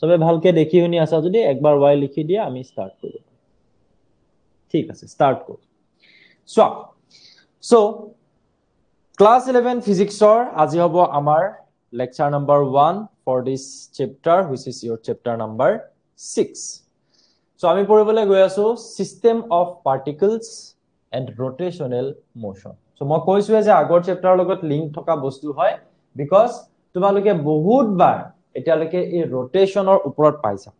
চবে ভালকে দেখি শুনি আছা যদি একবাৰ ৱাই লিখি দিয়া আমি ষ্টাৰ্ট কৰিব ঠিক আছে ষ্টাৰ্ট কৰো চোৱা চ' ক্লাছ ইলেভেন ফিজিক্সৰ আজি হ'ব আমাৰ lecture number one for this chapter which is your chapter number six so' আমি পঢ়িবলৈ গৈ আছো system of particles and rotational motion so' মই কৈছোৱে যে আগৰ চেপ্টাৰৰ লগত লিংক থকা বস্তু হয় বিকজ তোমালোকে বহুতবাৰ এতিয়ালৈকে এই ৰটেশ্যনৰ ওপৰত পাইছা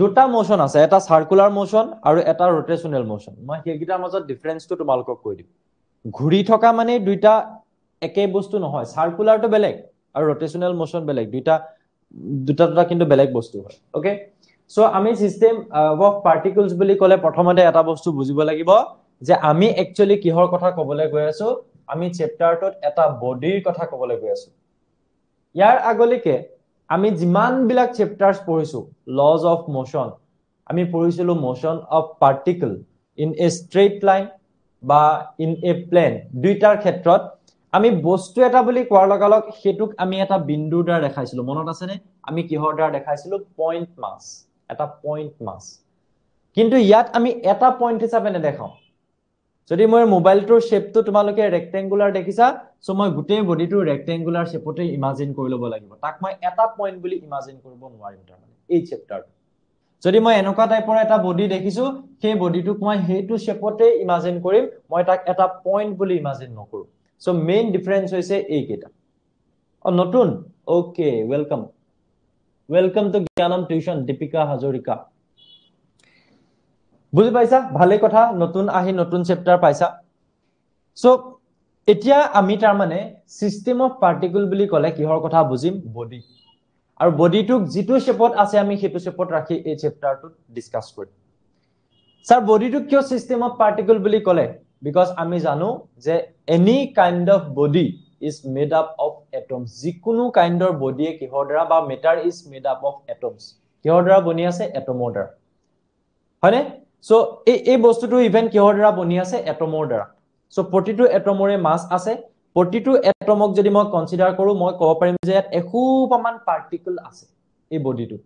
দুটা মোশ্যন আছে এটা চাৰ্কুলাৰ মোশ্যন আৰু এটা ৰটেশ্যনেল মোশ্যন মই সেইকেইটাৰ মাজত ডিফাৰেঞ্চটো তোমালোকক কৈ দিম ঘূৰি থকা মানেই দুইটা একে বস্তু নহয় চাৰ্কুলাৰটো বেলেগ আৰু ৰটেশ্যনেল মোশ্যন বেলেগ দুইটা দুটা দুটা কিন্তু বেলেগ বস্তু হয় অ'কে চ' আমি ছিষ্টেম অফ পাৰ্টিকলছ বুলি ক'লে প্ৰথমতে এটা বস্তু বুজিব লাগিব যে আমি একচুৱেলি কিহৰ কথা ক'বলৈ গৈ আছোঁ আমি চেপ্টাৰটোত এটা বডিৰ কথা ক'বলৈ গৈ আছোঁ ইয়াৰ আগলৈকে আমি যিমানবিলাক চেপ্টাৰ্ছ পঢ়িছো লজ অফ মোশ্যন আমি পঢ়িছিলো motion of particle in a straight line বা ইন এ প্লেন দুইটাৰ ক্ষেত্ৰত আমি বস্তু এটা বুলি কোৱাৰ লগালগ সেইটোক আমি এটা বিন্দুৰ দ্বাৰা দেখাইছিলো মনত আছেনে আমি কিহৰ দ্বাৰা দেখাইছিলো পইণ্ট মাছ এটা পইণ্ট মাছ কিন্তু ইয়াত আমি এটা পইণ্ট হিচাপে নেদেখাওঁ যদি মই মোবাইলটোৰ শ্বেপটো তোমালোকে ৰেক্টেংগুলাৰ দেখিছা চ' মই গোটেই বডিটো ৰেক্টেংগুলাৰ শ্বেপতে ইমাজিন কৰি ল'ব লাগিব তাক মই এটা পইণ্ট বুলি ইমাজিন কৰিব নোৱাৰিম তাৰমানে এই চেপ্টাৰটো যদি মই এনেকুৱা টাইপৰ এটা বডি দেখিছোঁ সেই বডিটোক মই সেইটো শ্বেপতে ইমাজিন কৰিম মই তাক এটা পইণ্ট বুলি ইমাজিন নকৰোঁ চ' মেইন ডিফাৰেঞ্চ হৈছে এইকেইটা অ নতুন okay welcome welcome to Gyanam tuition Dipika Hazarika বুজি পাইছা ভালেই কথা নতুন আহি নতুন চেপ্টাৰ পাইছা চ' এতিয়া আমি তাৰমানে ছিষ্টেম অফ পাৰ্টিকুল বুলি ক'লে কিহৰ কথা বুজিম বডি আৰু বডিটোক যিটো শ্বেপত আছে আমি সেইটো শ্বেপত ৰাখি এই চেপ্টাৰটোত ডিছকাছ কৰিম ছাৰ বডিটোক কিয় ছিষ্টেম অফ পাৰ্টিকুল বুলি ক'লে বিকজ আমি জানো যে any kind of body is made up of atoms যিকোনো কাইণ্ডৰ বডিয়ে কিহৰ দ্বাৰা বা matter is made up of atoms কিহৰ দ্বাৰা বনি আছে এটমৰ দ্বাৰা হয়নে চ' এই এই বস্তুটো ইভেন কিহৰ দ্বাৰা বনি আছে এটমৰ দ্বাৰা চ' প্ৰতিটো এটমৰে মাছ আছে প্ৰতিটো এটমক যদি মই কনচিডাৰ কৰোঁ মই ক'ব পাৰিম যে ইয়াত এসোপামান পাৰ্টিকল আছে এই বডিটোত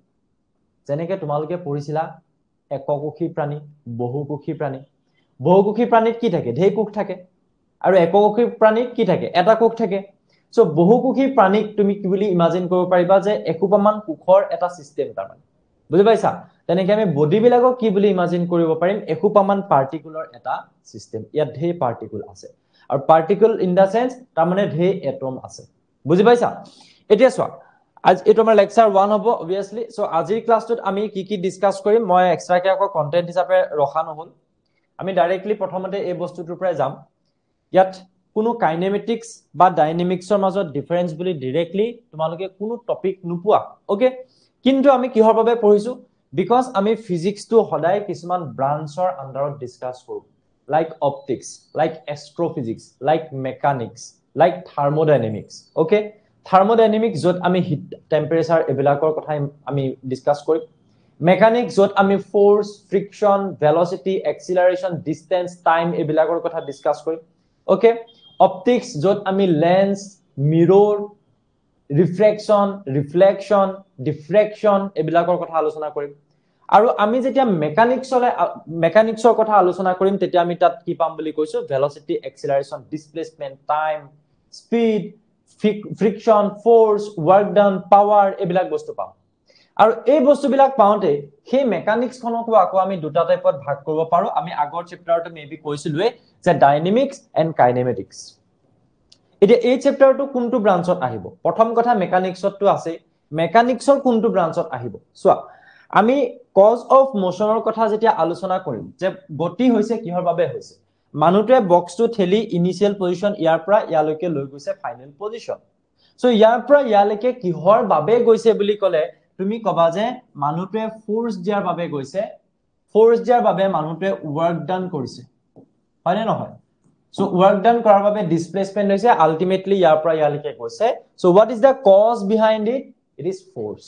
যেনেকে তোমালোকে পঢ়িছিলা এককোষী প্ৰাণী বহুকোষী প্ৰাণী বহুকোষী প্ৰাণীত কি থাকে ঢেৰ কোষ থাকে আৰু এককোষী প্ৰাণীত কি থাকে এটা কোষ থাকে চ' বহুকোষী প্ৰাণীক তুমি কি বুলি ইমাজিন কৰিব পাৰিবা যে এসোপামান কোষৰ এটা চিষ্টেম তাৰমানে বুজি পাইছা তেনেকে আমি বডিবিলাকক কি বুলি ইমাজিন কৰিব পাৰিম এসোপামান পাৰ্টিকুলৰ এটা চিষ্টেম ইয়াত ঢেৰ পাৰ্টিকুল আছে আৰু পাৰ্টিকুল ইন দ্য চেন্স তাৰমানে ঢেৰ এটম আছে বুজি পাইছা এতিয়া চোৱা আজি এইটো আমাৰ লেকচাৰ ওৱান হ'ব অভিয়াছলি চ' আজিৰ ক্লাছটোত আমি কি কি ডিছকাছ কৰিম মই এক্সট্ৰাকে আকৌ কণ্টেণ্ট হিচাপে ৰখা নহ'ল আমি ডাইৰেক্টলি প্ৰথমতে এই বস্তুটোৰ পৰাই যাম ইয়াত কোনো কাইনেমেটিক্স বা ডাইনেমিক্সৰ মাজত ডিফাৰেঞ্চ বুলি ডিৰেক্টলি তোমালোকে কোনো টপিক নোপোৱা অ'কে কিন্তু আমি কিহৰ বাবে পঢ়িছোঁ বিকজ আমি ফিজিক্সটো সদায় কিছুমান ব্ৰাঞ্চৰ আণ্ডাৰত ডিছকাছ কৰোঁ like optics like astrophysics like mechanics like thermodynamics okay thermodynamics য'ত আমি হিট টেম্পেৰেচাৰ এইবিলাকৰ কথাই আমি ডিছকাছ কৰিম মেকানিক্স য'ত আমি force friction velocity acceleration distance time এইবিলাকৰ কথা ডিছকাছ কৰিম অ'কে অপটিক্স য'ত আমি lens mirror refraction reflection diffraction এইবিলাকৰ কথা আলোচনা কৰিম আৰু আমি যেতিয়া মেকানিক্সলৈ মেকানিক্সৰ কথা আলোচনা কৰিম তেতিয়া আমি তাত কি পাম বুলি কৈছো velocity acceleration displacement time speed friction force work done power এইবিলাক বস্তু পাওঁ আৰু এই বস্তুবিলাক পাওঁতে সেই মেকানিক্সখনকো আকৌ আমি দুটা টাইপত ভাগ কৰিব পাৰোঁ আমি আগৰ চেপ্টাৰতে মেবি কৈছিলোৱেই যে ডাইনেমিক্স এণ্ড কাইনেমেটিক্স এতিয়া এই চেপ্টাৰটো কোনটো ব্ৰাঞ্চত আহিব প্ৰথম কথা মেকানিক্সতটো আছেই মেকানিক্সৰ কোনটো ব্ৰাঞ্চত আহিব চোৱা আমি কজ অফ মোশ্যনৰ কথা যেতিয়া আলোচনা কৰিম যে গতি হৈছে কিহৰ বাবে হৈছে মানুহটোৱে বক্সটো ঠেলি ইনিচিয়েল পজিশ্যন ইয়াৰ পৰা ইয়ালৈকে লৈ গৈছে ফাইনেল পজিশ্যন চ' ইয়াৰ পৰা ইয়ালৈকে কিহৰ বাবে গৈছে বুলি ক'লে তুমি ক'বা যে মানুহটোৱে ফ'ৰ্চ দিয়াৰ বাবে গৈছে ফ'ৰ্চ দিয়াৰ বাবে মানুহটোৱে ৱৰ্ক ডান কৰিছে হয়নে নহয় সো ওয়ার্ক ডান করার বাবে ডিসপ্লেসমেন্ট হয়েছে আলটিমেটলি ইয়ার পর ইয়ার লিখে গেছে so what is the cause behind it it is force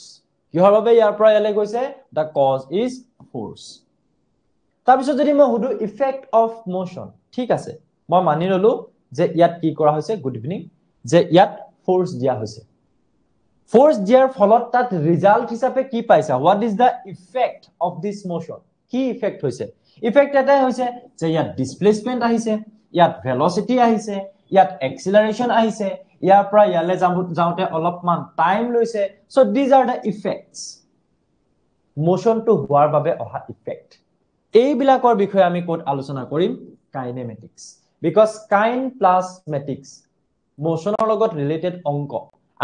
কিহৰ বাবে ইয়াৰ পৰা ইয়ালৈ গৈছে দ্য কজ ইজ ফোৰ্চ তাৰপিছত যদি মই সুধো ইফেক্ট অফ মোশন ঠিক আছে মই মানি ললো যে ইয়াত কি কৰা হৈছে গুড ইভিনিং যে ইয়াত ফোৰ্চ দিয়া হৈছে ফোৰ্চ দিয়াৰ ফলত তাত ৰিজাল্ট হিচাপে কি পাইছা what is the effect of this motion কি ইফেক্ট হৈছে ইফেক্ট এটাই হৈছে যে ইয়াত ডিছপ্লেচমেণ্ট আহিছে ইয়াত ভেলচিটি আহিছে ইয়াত এক্সিলাৰেশ্যন আহিছে ইয়াৰ পৰা ইয়ালৈ যাব যাওঁতে অলপমান টাইম লৈছে so' these are the effects মোশ্যনটো হোৱাৰ বাবে অহা ইফেক্ট এইবিলাকৰ বিষয়ে আমি ক'ত আলোচনা কৰিম kinematics because kine plus matics মোশ্যনৰ লগত ৰিলেটেড অংক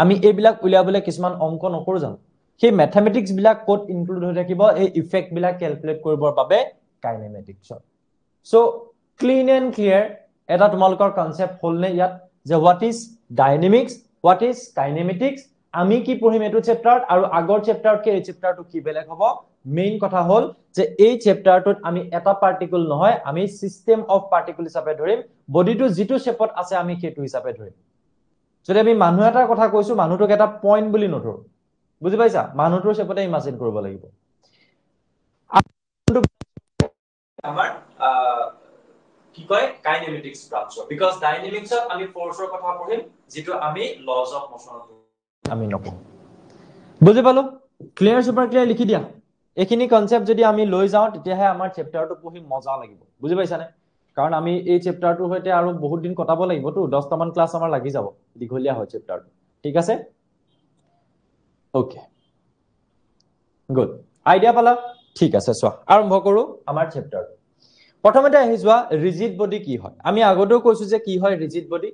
আমি এইবিলাক উলিয়াবলৈ কিছুমান অংক নকৰোঁ জানো সেই মেথামেটিক্স বিলাক ক'ত ইনক্লুড হৈ থাকিব এই ইফেক্টবিলাক কেলকুলেট কৰিবৰ বাবে কাইনেমেটিক্সৰ চ' ক্লিন এণ্ড ক্লিয়াৰ এটা তোমালোকৰ কনচেপ্ট হ'লনে ইয়াত যে what is dynamics what is kinematics আমি কি পঢ়িম এইটো চেপ্টাৰত আৰু আগৰ চেপ্টাৰতকৈ এই চেপ্টাৰটো কি বেলেগ হ'ব মেইন কথা হ'ল যে এই চেপ্টাৰটোত আমি এটা পাৰ্টিকুল নহয় আমি ছিষ্টেম অফ পাৰ্টিকুল হিচাপে ধৰিম বডিটো যিটো শ্বেপত আছে আমি সেইটো হিচাপে ধৰিম যদি আমি মানুহ এটাৰ কথা কৈছোঁ মানুহটোক এটা পইণ্ট বুলি নধৰোঁ বুজি পাইছা মানুহটোৰ শ্বেপতে ইমাজিন কৰিব লাগিব কি কয় কাইনেমেটিক্স ব্ৰাঞ্চ বিকজ ডাইনেমিক্সত আমি ফৰ্চৰ কথা পঢ়িম যিটো আমি লজ অফ মোশনত আমি নকওঁ বুজি পালো ক্লিয়াৰ সুপাৰ ক্লিয়াৰ লিখি দিয়া এইখিনি কনচেপ্ট যদি আমি লৈ যাওঁ তেতিয়াহে আমাৰ চেপ্টাৰটো পঢ়ি মজা লাগিব বুজি পাইছানে কাৰণ আমি এই চেপ্টাৰটোৰ সৈতে আৰু বহুত দিন কটাব লাগিবতো দহটামান ক্লাছ আমাৰ লাগি যাব দীঘলীয়া হয় চেপ্টাৰটো ঠিক আছে অ'কে গুড আইডিয়া পালা ঠিক আছে চোৱা আৰম্ভ কৰো আমাৰ চেপ্টাৰটো প্ৰথমতে আহি যোৱা ৰিজিড বডি কি হয় আমি আগতেও কৈছো যে কি হয় ৰিজিড বডি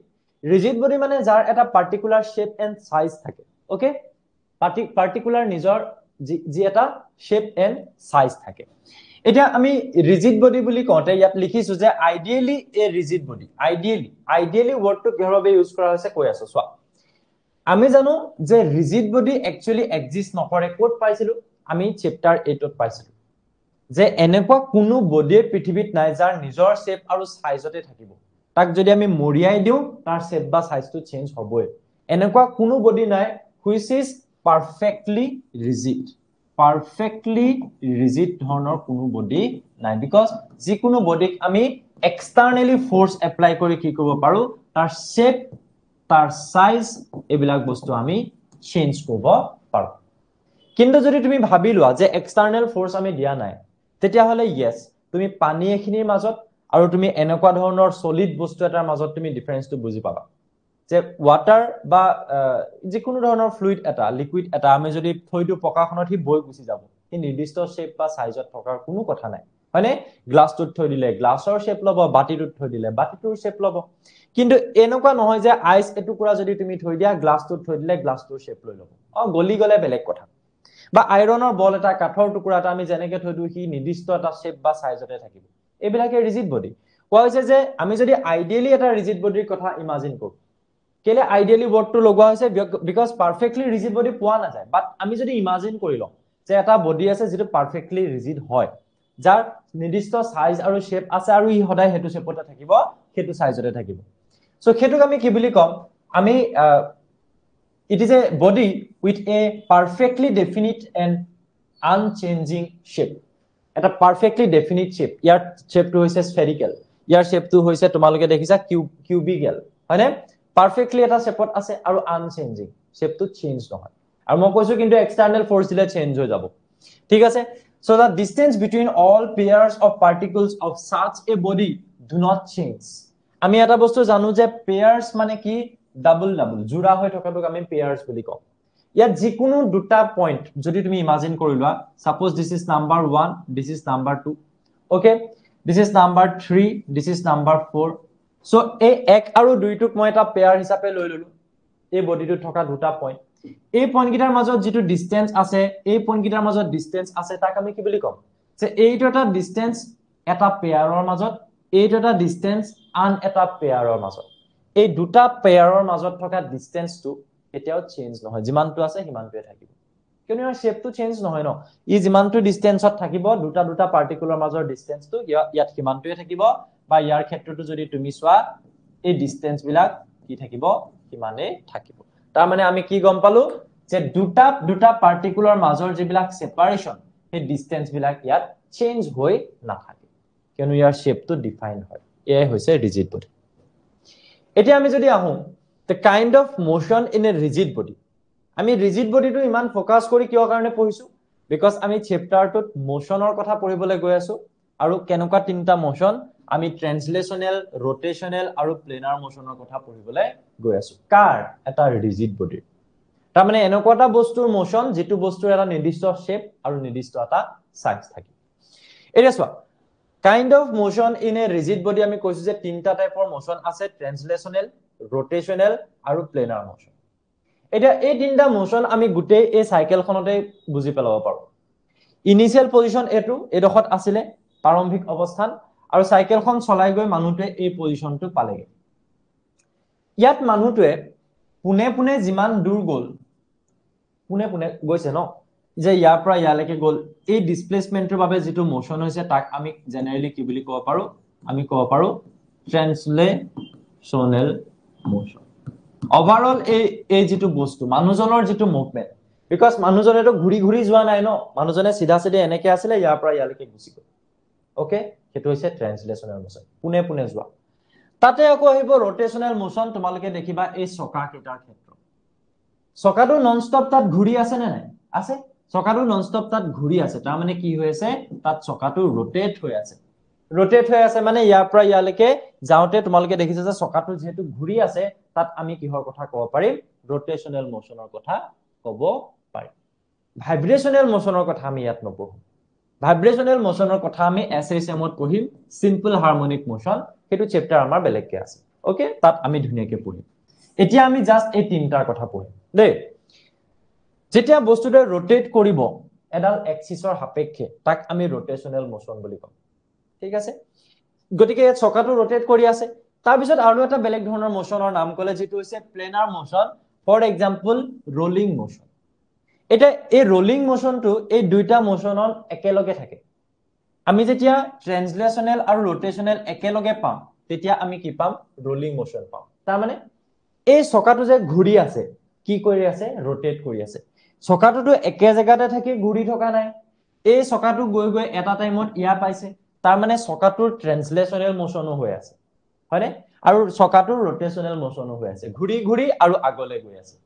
ৰিজিড বডি মানে যাৰ এটা পাৰ্টিকুলাৰ শ্বেপ এণ্ড চাইজ থাকে অ'কে পাৰ্টিকুলাৰ নিজৰ যি এটা শ্বেপ এণ্ড চাইজ থাকে এতিয়া আমি ৰিজিড বডি বুলি কওঁতে ইয়াত লিখিছো যে আইডিয়েলি এ ৰিজিড বডি আইডিয়েলি আইডিয়েলি ৱৰ্ডটো কিহৰ বাবে ইউজ কৰা হৈছে কৈ আছো চোৱা আমি জানো যে ৰিজিড বডি একচুৱেলি এক্সিষ্ট নকৰে ক'ত পাইছিলো আমি চেপ্টাৰ এইটত পাইছিলো যে এনেকুৱা কোনো বডিয়ে পৃথিৱীত নাই যাৰ নিজৰ শ্বেপ আৰু চাইজতে থাকিব তাক যদি আমি মৰিয়াই দিওঁ তাৰ শ্বেপ বা চাইজটো চেঞ্জ হ'বই এনেকুৱা কোনো বডি নাই which is perfectly rigid perfectly rigid ধৰণৰ কোনো বডি নাই বিকজ যিকোনো বডিক আমি এক্সটাৰ্নেলি ফ'ৰ্চ এপ্লাই কৰি কি কৰিব পাৰোঁ তাৰ শ্বেপ তাৰ চাইজ এইবিলাক বস্তু আমি চেঞ্জ কৰিব পাৰোঁ কিন্তু যদি তুমি ভাবি লোৱা যে এক্সটাৰ্নেল ফ'ৰ্চ আমি দিয়া নাই তেতিয়াহ'লে য়েছ তুমি পানী এখিনিৰ মাজত আৰু তুমি এনেকুৱা ধৰণৰ চলিড বস্তু এটাৰ মাজত তুমি ডিফাৰেঞ্চটো বুজি পাবা যে ৱাটাৰ বা যিকোনো ধৰণৰ ফ্লুইড এটা লিকুইড এটা আমি যদি থৈটো পকাখনত সি বৈ গুচি যাব সি নিৰ্দিষ্ট শ্বেপ বা চাইজত থকাৰ কোনো কথা নাই হয়নে গ্লাছটোত থৈ দিলে গ্লাছৰ শ্বেপ ল'ব বাতিটোত থৈ দিলে বাতিটোৰ শ্বেপ ল'ব কিন্তু এনেকুৱা নহয় যে আইচ এটুকুৰা যদি তুমি থৈ দিয়া গ্লাছটোত থৈ দিলে গ্লাছটোৰ শ্বেপ লৈ ল'ব অ গলি গ'লে বেলেগ কথা বা আইৰণৰ বল এটা কাঠৰ টুকুৰা এটা আমি যেনেকে থৈ দিওঁ সি নিৰ্দিষ্ট এটা শ্বেপ বা চাইজতে থাকিব এইবিলাকে ৰিজিট বডি কোৱা হৈছে যে আমি যদি আইডিয়েলি এটা ৰিজিট বডিৰ কথা ইমাজিন কৰোঁ কেলে আইডিয়েলি ৱৰ্ডটো লগোৱা হৈছে বিকজ পাৰফেক্টলি ৰিজিট বডি পোৱা নাযায় বাট আমি যদি ইমাজিন কৰি লওঁ যে এটা বডি আছে যিটো পাৰফেক্টলি ৰিজিট হয় যাৰ নিৰ্দিষ্ট চাইজ আৰু শ্বেপ আছে আৰু ই সদায় সেইটো শ্বেপতে থাকিব সেইটো চাইজতে থাকিব চ' সেইটোক আমি কি বুলি ক'ম আমি it is a body with a perfectly definite and unchanging shape এটা পাৰফেক্টলি ডেফিনিট শ্বেপ ইয়াৰ শ্বেপটো হৈছে স্পেৰিকেল ইয়াৰ শ্বেপটো হৈছে তোমালোকে দেখিছা কিউব কিউবিকেল হয়নে পাৰফেক্টলি এটা শ্বেপত আছে আৰু আনচেঞ্জিং শ্বেপটো চেঞ্জ নহয় আৰু মই কৈছো কিন্তু এক্সটাৰ্নেল ফৰ্চ দিলে চেঞ্জ হৈ যাব ঠিক আছে so' the distance between all pair of particles of চাৰ্চ a body do not change আমি এটা বস্তু জানো যে পেয়াৰ মানে কি ডাবল ডাবল জোৰা হৈ থকাটোক আমি পেয়াৰ বুলি কওঁ ইয়াত যিকোনো দুটা পইণ্ট যদি তুমি ইমাজিন কৰি লোৱা suppose this is number one this is number two okay this is number three this is number four so' এই এক আৰু দুইটোক মই এটা পেয়াৰ হিচাপে লৈ ললোঁ এই বডিটোত থকা দুটা পইণ্ট এই পইণ্টকেইটাৰ মাজত যিটো ডিষ্টেঞ্চ আছে এই পইণ্টকেইটাৰ মাজত ডিষ্টেঞ্চ আছে তাক আমি কি বুলি ক'ম যে এইটো এটা ডিষ্টেঞ্চ এটা পেয়াৰৰ মাজত এইটো এটা ডিষ্টেঞ্চ আন এটা পেয়াৰৰ মাজত এই দুটা পেয়াৰৰ মাজত থকা ডিষ্টেঞ্চটো কেতিয়াও চেঞ্জ নহয় যিমানটো আছে সিমানটোৱে থাকিব কিয়নো ইয়াৰ শ্বেপটো চেঞ্জ নহয় ন ই যিমানটো ডিষ্টেঞ্চত থাকিব দুটা দুটা পাৰ্টিকুলাৰ মাজৰ ডিষ্টেঞ্চটো ইয়াত সিমানটোৱে থাকিব বা ইয়াৰ ক্ষেত্ৰতো যদি তুমি চোৱা এই ডিষ্টেঞ্চবিলাক কি থাকিব সিমানেই থাকিব তাৰমানে আমি কি গম পালো যে দুটা দুটা পাৰ্টিকুলাৰ মাজৰ যিবিলাক ছেপাৰেশ্যন সেই ডিষ্টেঞ্চবিলাক ইয়াত চেঞ্জ হৈ নাথাকে কিয়নো ইয়াৰ শ্বেপটো ডিফাইন হয় এয়াই হৈছে ৰিজিট বডি এতিয়া আমি যদি আহোঁ the kind of motion in a rigid body আমি ৰিজিড বডিটো ইমান ফ'কাছ কৰি কিয় কাৰণে পঢ়িছোঁ বিকজ আমি চেপ্টাৰটোত মোশ্যনৰ কথা পঢ়িবলৈ গৈ আছোঁ আৰু কেনেকুৱা তিনিটা মোশ্যন আমি ট্ৰেঞ্চলেশ্যনেল ৰটেশ্যনেল আৰু প্লেনাৰ মোশ্যনৰ কথা পঢ়িবলৈ গৈ আছোঁ কাৰ এটা ৰিজিড বডি তাৰমানে এনেকুৱা এটা বস্তুৰ মোশ্যন যিটো বস্তুৰ এটা নিৰ্দিষ্ট শ্বেপ আৰু নিৰ্দিষ্ট এটা চাইজ থাকে এতিয়া চোৱা kind of motion in a rigid body আমি কৈছো যে তিনিটা টাইপৰ মোশ্যন আছে ট্ৰেঞ্চলেশ্যনেল ৰটেশ্যনেল আৰু প্লেনাৰ মোশ্যন এতিয়া এই তিনিটা মোশ্যন আমি গোটেই এই চাইকেলখনতে বুজি পেলাব পাৰোঁ ইনিচিয়েল পজিশ্যন এইটো এইডোখৰত আছিলে প্ৰাৰম্ভিক অৱস্থান আৰু চাইকেলখন চলাই গৈ মানুহটোৱে এই পজিশ্যনটো পালেগৈ ইয়াত মানুহটোৱে পোনে পোনে যিমান দূৰ গ'ল পোনে পোনে গৈছে ন যে ইয়াৰ পৰা ইয়ালৈকে গ'ল এই ডিছপ্লেচমেণ্টৰ বাবে যিটো মোশ্যন হৈছে তাক আমি জেনেৰেলি কি বুলি ক'ব পাৰোঁ আমি ক'ব পাৰোঁ ট্ৰেঞ্চলেচনেল মোশ্যন অভাৰঅল এই এই যিটো বস্তু মানুহজনৰ যিটো মুভমেণ্ট বিকজ মানুহজনেতো ঘূৰি ঘূৰি যোৱা নাই ন মানুহজনে চিধা চিধা এনেকৈ আছিলে ইয়াৰ পৰা ইয়ালৈকে গুচি গ'ল অ'কে সেইটো হৈছে ট্ৰেঞ্চলেচনেল মোশ্যন পোনে পোনে যোৱা তাতে আকৌ আহিব ৰটেচনেল মোশ্যন তোমালোকে দেখিবা এই চকাকেইটাৰ ক্ষেত্ৰত চকাটো নন ষ্টপ তাত ঘূৰি আছেনে নাই আছে চকাটো নন ষ্টপ তাত ঘূৰি আছে তাৰমানে কি হৈ আছে তাত চকাটো ৰোটেট হৈ আছে ৰটেট হৈ আছে মানে ইয়াৰ পৰা ইয়ালৈকে যাওঁতে তোমালোকে দেখিছা যে চকাটো যিহেতু ঘূৰি আছে তাত আমি কিহৰ কথা ক'ব পাৰিম ৰটেশ্যনেল মোশ্যনৰ কথা ক'ব পাৰিম ভাইব্ৰেশ্যনেল মোশ্যনৰ কথা আমি ইয়াত নপঢ়ো ভাইব্ৰেশ্যনেল মোশ্যনৰ কথা আমি এছ এছ এমত পঢ়িম চিম্পল হাৰমনিক মোশ্যন সেইটো চেপ্টাৰ আমাৰ বেলেগকে আছে অ'কে তাত আমি ধুনীয়াকে পঢ়িম এতিয়া আমি জাষ্ট এই তিনিটাৰ কথা পঢ়িম দেই যেতিয়া বস্তুটোৱে ৰটেট কৰিব এডাল এক্সিছৰ সাপেক্ষে তাক আমি ৰটেচনেল মোচন বুলি কওঁ ঠিক আছে গতিকে ইয়াত চকাটো ৰটেট কৰি আছে তাৰপিছত আৰু এটা বেলেগ ধৰণৰ মোচনৰ নাম ক'লে যিটো হৈছে প্লেনাৰ মোচন ফৰ এক্সাম্পল ৰলিং মোচন এতিয়া এই ৰলিং মোচনটো এই দুইটা মোচনত একেলগে থাকে আমি যেতিয়া ট্ৰেঞ্চলেশ্যনেল আৰু ৰটেচনেল একেলগে পাওঁ তেতিয়া আমি কি পাম ৰলিং মোচন পাওঁ তাৰমানে এই চকাটো যে ঘূৰি আছে কি কৰি আছে ৰটেট কৰি আছে চকাটোতো একে জেগাতে থাকি ঘূৰি থকা নাই এই চকাটো গৈ গৈ এটা টাইমত ইয়াৰ পাইছে তাৰমানে চকাটোৰ ট্ৰেঞ্চলেশ্যনেল মোশ্যনো হৈ আছে হয়নে আৰু চকাটোৰ ৰটেশ্যনেল মোশ্যনো হৈ আছে ঘূৰি ঘূৰি আৰু আগলৈ গৈ আছে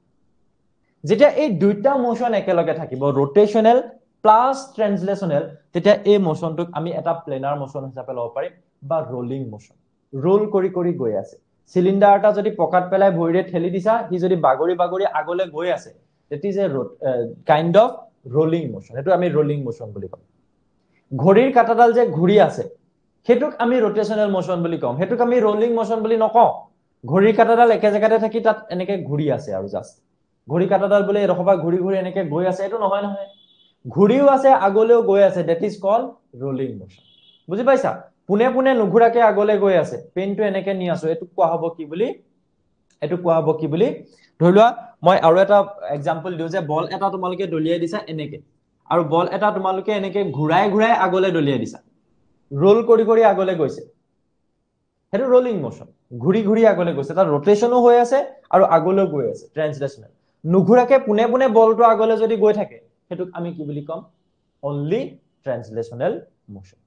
যেতিয়া এই দুইটা মোশ্যন একেলগে থাকিব ৰটেশ্যনেল প্লাছ ট্ৰেঞ্চলেশ্যনেল তেতিয়া এই মোশ্যনটোক আমি এটা প্লেনাৰ মোশ্যন হিচাপে ল'ব পাৰিম বা ৰ'লিং মোশ্যন ৰোল কৰি কৰি গৈ আছে চিলিণ্ডাৰ এটা যদি পকাত পেলাই ভৰিৰে ঠেলি দিছা সি যদি বাগৰি বাগৰি আগলৈ গৈ আছে it is a kind of rolling motion সেইটো আমি ৰলিং মোশ্যন বুলি কওঁ ঘড়ীৰ কাটাডাল যে ঘূৰি আছে সেইটোক আমি ৰটেশ্যনেল মোশ্যন বুলি কওঁ সেইটোক আমি ৰলিং মোশ্যন বুলি নকওঁ ঘড়ীৰ কাটাডাল একে জেগাতে থাকি তাত এনেকে ঘূৰি আছে আৰু জাষ্ট ঘড়ী কাটাডাল বোলে এডোখৰপৰা ঘূৰি ঘূৰি এনেকে গৈ আছে এইটো নহয় নহয় ঘূৰিও আছে আগলৈও গৈ আছে that is call rolling motion বুজি পাইছা পোনে পোনে নুঘূৰাকে আগলৈ গৈ আছে পেইনটো এনেকে নি আছো এইটোক কোৱা হ'ব কি বুলি এইটোক কোৱা হ'ব কি বুলি ধৰি লোৱা মই আৰু এটা এক্সাম্পল দিওঁ যে বল এটা তোমালোকে দলিয়াই দিছা এনেকে আৰু বল এটা তোমালোকে এনেকে ঘূৰাই ঘূৰাই আগলৈ দলিয়াই দিছা ৰোল কৰি কৰি আগলৈ গৈছে সেইটো ৰোলিং মোশ্যন ঘূৰি ঘূৰি আগলৈ গৈছে তাত ৰটেশ্যনো হৈ আছে আৰু আগলৈ গৈ আছে ট্ৰেঞ্চলেশ্যনেল নুঘূৰাকে পোনে পোনে বলটো আগলৈ যদি গৈ থাকে সেইটোক আমি কি বুলি ক'ম অনলি ট্ৰেঞ্চলেশ্যনেল মোশ্যন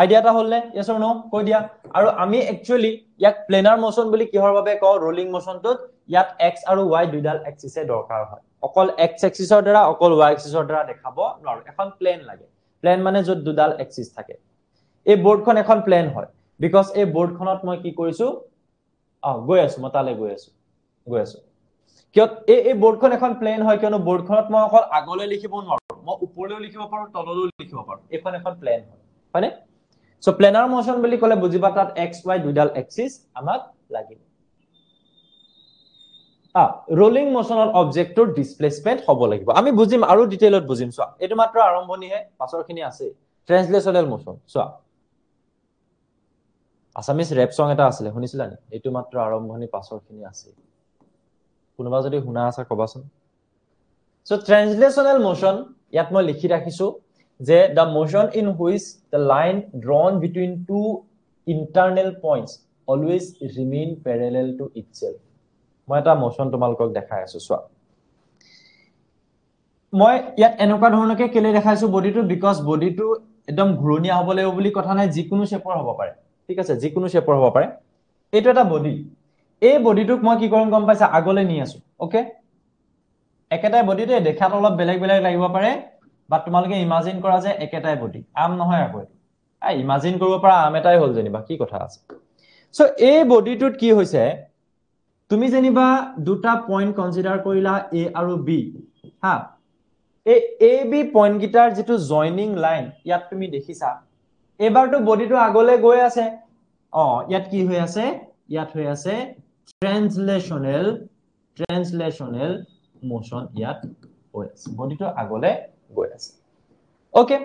আইডিয়া এটা হ'লনে য়েছ অৰ ন কৈ দিয়া আৰু আমি একচুৱেলি ইয়াক প্লেনাৰ মোশ্যন বুলি কিহৰ বাবে কওঁ ৰোলিং মোশ্যনটোত ইয়াত এক্স আৰু ৱাই দুইডাল এক্সিছে দৰকাৰ হয় অকল এক্স এক্সিছৰ দ্বাৰা অকল ৱাই এক্সিছৰ দ্বাৰা দেখাব নোৱাৰো এখন প্লেন লাগে প্লেন মানে য'ত দুডাল এক্সিছ থাকে এই বৰ্ডখন এখন প্লেন হয় বিকজ এই বৰ্ডখনত মই কি কৰিছো অ গৈ আছো মই গৈ আছো গৈ আছো কিয় এই এই বৰ্ডখন এখন প্লেন হয় কিয়নো বৰ্ডখনত মই অকল আগলৈ লিখিব নোৱাৰো মই ওপৰলৈও লিখিব পাৰো তললৈ লিখিব পাৰো এইখন এখন প্লেন হয় হয়নে চ' প্লেনাৰ মোশ্যন বুলি ক'লে বুজিবা তাত এক্স ৱাই দুইডাল এক্সিছ আমাক লাগিব ৰোলিং মোশ্যনৰ অবজেক্টটোৰ ডিছপ্লেচমেণ্ট হ'ব লাগিব আমি বুজিম আৰু ডিটেইলত বুজিম চোৱা এইটো মাত্ৰ আৰম্ভণিহে পাছৰখিনি আছে ট্ৰেঞ্চলেচনেল মোশ্যন চোৱা আছামিজ ৰেপ চং এটা আছিলে শুনিছিলা নি এইটো মাত্ৰ আৰম্ভণি পাছৰখিনি আছে কোনোবা যদি শুনা আছা ক'বাচোন চ' ট্ৰেঞ্চলেচনেল মোশ্যন ইয়াত মই লিখি ৰাখিছো যে the motion in which the line drawn between two internal points always remain parallel to it মই এটা মোচন তোমালোকক দেখাই আছো চোৱা মই ইয়াত এনেকুৱা ধৰণকে কেলে দেখাইছো বডিটো বিকজ বডিটো একদম ঘূৰণীয়া হ'ব লাগিব বুলি কথা নাই যিকোনো শ্বেপৰ হ'ব পাৰে ঠিক আছে যিকোনো শ্বেপৰ হ'ব পাৰে এইটো এটা বডি এই বডিটোক মই কি কৰিম গম পাইছা আগলৈ নি আছো অ'কে একেটাই বডিটো দেখাত অলপ বেলেগ বেলেগ লাগিব পাৰে বাট তোমালোকে ইমাজিন কৰা যে একেটাই বডি আম নহয় আকৌ এইটো ইমাজিন কৰিব পৰা আম এটাই হ'ল যেনিবা কি কথা আছে চ' এই বডিটোত কি হৈছে তুমি যেনিবা দুটা পইণ্ট কনচিডাৰ কৰিলা এ আৰু বি হা এই এ বি পইণ্ট পইণ্টকেইটাৰ যিটো জইনিং লাইন ইয়াত তুমি দেখিছা এইবাৰটো বডিটো আগলৈ গৈ আছে অ ইয়াত কি হৈ আছে ইয়াত হৈ আছে ট্ৰেঞ্চলেশ্যনেল ট্ৰেঞ্চলেশ্যনেল মোশ্যন ইয়াত হৈ আছে বডিটো আগলে গৈ আছে অ'কে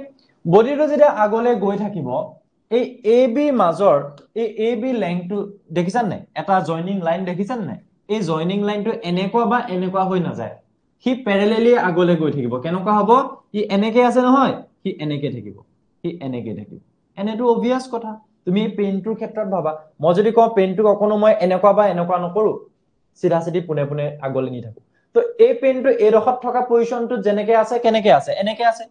বডিটো যেতিয়া আগলৈ গৈ থাকিব এই এ বি মাজৰ এই এ বি লেংথটো দেখিছা নে এটা জইনিং লাইন দেখিছা নে এই জইনিং লাইনটো এনেকুৱা বা এনেকুৱা হৈ নাযায় সি পেৰেলেলি আগলৈ গৈ থাকিব কেনেকুৱা হ'ব সি এনেকৈ আছে নহয় সি এনেকৈ থাকিব সি এনেকৈ থাকিব এনেটো অভিয়াছ কথা তুমি এই ক্ষেত্ৰত ভাবা মই যদি কওঁ পেইণ্টটোক অকণো মই এনেকুৱা বা এনেকুৱা নকৰো চিধা চিধি পোনে পোনে আগলৈ নি থাকোঁ তো এই পেইণ্টটো এইডোখৰত থকা পজিশ্যনটোত যেনেকৈ আছে কেনেকে আছে এনেকে আছে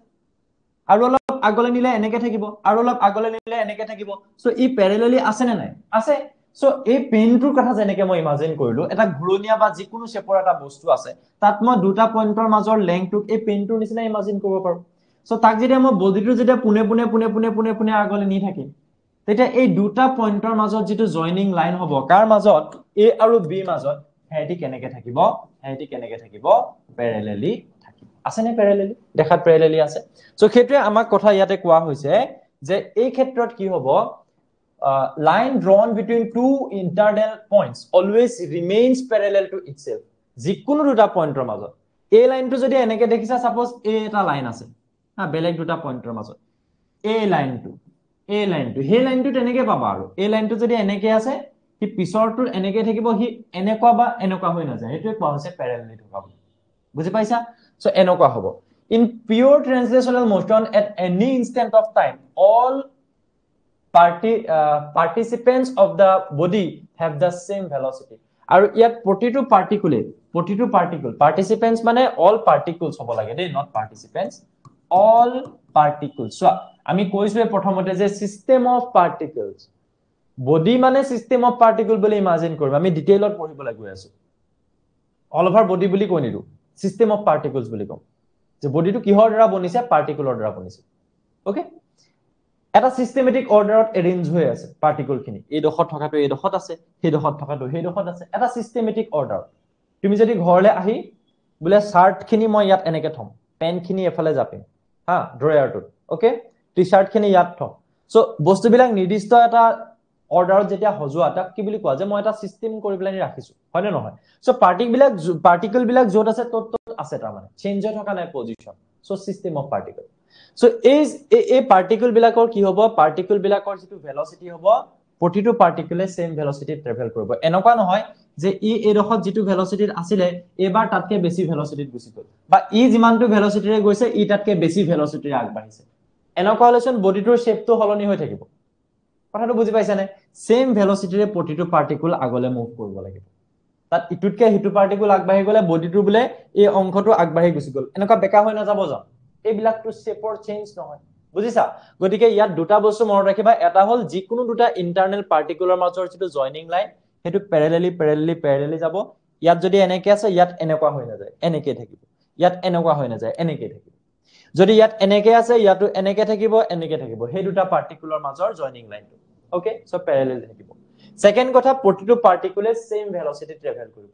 আৰু অলপ আগলে নিলে এনেকে থাকিব আৰু অলপ আগলে নিলে এনেকে থাকিব চ' ই পেৰেলি আছেনে নাই আছে চ' এই পেইনটোৰ কথা যেনেকে মই ইমাজিন কৰিলো এটা ঘূৰণীয়া বা যিকোনো শ্বেপৰ এটা বস্তু আছে তাত মই দুটা পইণ্টৰ মাজৰ লেংথটোক এই পেইনটোৰ নিচিনা ইমাজিন কৰিব পাৰো চ' তাক যেতিয়া মই বডিটো যেতিয়া পোনে পোনে পোনে পোনে পোনে পোনে আগলৈ নি থাকিম তেতিয়া এই দুটা পইণ্টৰ মাজত যিটো জইনিং লাইন হ'ব কাৰ মাজত এ আৰু বিৰ মাজত সেহেঁতি কেনেকে থাকিব সেহেঁতি কেনেকে থাকিব পেৰেলেলি থাকিব আছেনে পেৰেলেলি দেখাত পেৰেলেলি আছে চ' সেইটোৱে আমাক কথা ইয়াতে কোৱা হৈছে যে এই ক্ষেত্ৰত কি হ'ব line drawn between two internal points always remains parallel to it যিকোনো দুটা পইণ্টৰ মাজত এই লাইনটো যদি এনেকে দেখিছা চাপ'জ এ এটা লাইন আছে হা বেলেগ দুটা পইণ্টৰ মাজত এ লাইনটো এ লাইনটো সেই লাইনটো তেনেকে পাবা আৰু এই লাইনটো যদি এনেকে আছে সি পিছৰটো এনেকে থাকিব সি এনেকুৱা বা এনেকুৱা হৈ নাযায় সেইটোৱে কোৱা হৈছে পেৰেলি থকা বুলি বুজি পাইছা চ' এনেকুৱা হ'ব in pure translational motion at any instant of time all party participants of the body have the same velocity আৰু ইয়াত প্ৰতিটো পাৰ্টিকুলে প্ৰতিটো পাৰ্টিকুল পাৰ্টিচিপেণ্টছ মানে অল পাৰ্টিকুলছ হ'ব লাগে দেই নট পাৰ্টিচিপেণ্টছ অল পাৰ্টিকুলছ চোৱা আমি কৈছোৱে প্ৰথমতে যে ছিষ্টেম অফ পাৰ্টিকুলছ বডি মানে ছিষ্টেম অফ পাৰ্টিকুল বুলি ইমাজিন কৰিম আমি ডিটেইলত পঢ়িবলৈ গৈ আছো অল অভাৰ বডি বুলি কৈ নিদিওঁ ছিষ্টেম অফ পাৰ্টিকুলছ বুলি ক'ম যে বডিটো কিহৰ দ্বাৰা বনিছে পাৰ্টিকুলৰ দ্বাৰা বনিছে অ'কে এটা ছিষ্টেমেটিক অৰ্ডাৰত এৰেঞ্জ হৈ আছে পাৰ্টিকুলখিনি এই দশত থকাটো এই দশত আছে সেই দশত থকাটো সেই দশত আছে এটা ছিষ্টেমেটিক অৰ্ডাৰত তুমি যদি ঘৰলৈ আহি বোলে চাৰ্টখিনি মই ইয়াত এনেকৈ থ'ম পেণ্টখিনি এফালে জাপিম হা ড্ৰয়াৰটোত অ'কে টি খিনি ইয়াত থওঁ চ' বস্তুবিলাক নিৰ্দিষ্ট এটা অৰ্ডাৰত যেতিয়া সজোৱা তাক কি বুলি কোৱা যে মই এটা চিষ্টেম কৰি পেলাই ৰাখিছো হয়নে নহয় চ' পাৰ্টিকবিলাক পাৰ্টিকলবিলাক য'ত আছে তত তত আছে তাৰমানে চেঞ্জ হৈ থকা নাই position so' system of particle so' এই এই পাৰ্টিকলবিলাকৰ কি হ'ব পাৰ্টিকলবিলাকৰ যিটো ভেলচিটি হ'ব প্ৰতিটো পাৰ্টিকলে চেম ভেলচিটিত ট্ৰেভেল কৰিব এনেকুৱা নহয় যে ই এইডোখৰত যিটো ভেলচিটিত আছিলে এইবাৰ তাতকে বেছি ভেলচিটিত গুচি গ'ল বা ই যিমানটো ভেলচিটিৰে গৈছে ই তাতকে বেছি ভেলচিটিৰে আগবাঢ়িছে এনেকুৱা হ'লেচোন বডিটোৰ শ্বেপটো সলনি হৈ থাকিব কথাটো বুজি পাইছানে চেম ভেলচিটিৰে প্ৰতিটো পাৰ্টিকুল আগলৈ মুভ কৰিব লাগিব তাত ইটোতকৈ সিটো পাৰ্টিকুল আগবাঢ়ি গ'লে বডিটো বোলে এই অংশটো আগবাঢ়ি গুচি গ'ল এনেকুৱা বেকা হৈ নাযাব জান এইবিলাকটো শ্বেপৰ চেঞ্জ নহয় বুজিছা গতিকে ইয়াত দুটা বস্তু মনত ৰাখিবা এটা হ'ল যিকোনো দুটা ইণ্টাৰনেল পাৰ্টিকুলৰ মাজৰ যিটো জইনিং লাইন সেইটো পেৰেলেলি পেৰেলেলি পেৰেলেলি যাব ইয়াত যদি এনেকে আছে ইয়াত এনেকুৱা হৈ নাযায় এনেকেই থাকিব ইয়াত এনেকুৱা হৈ নাযায় এনেকেই থাকিব যদি ইয়াত এনেকে আছে ইয়াতো এনেকে থাকিব এনেকে থাকিব সেই দুটা পাৰ্টিকুলৰ মাজৰ জইনিং লাইনটো অ'কে চ' পেৰেলেল থাকিব ছেকেণ্ড কথা প্ৰতিটো পাৰ্টিকুলে চেম ভেলচিটি ট্ৰেভেল কৰিব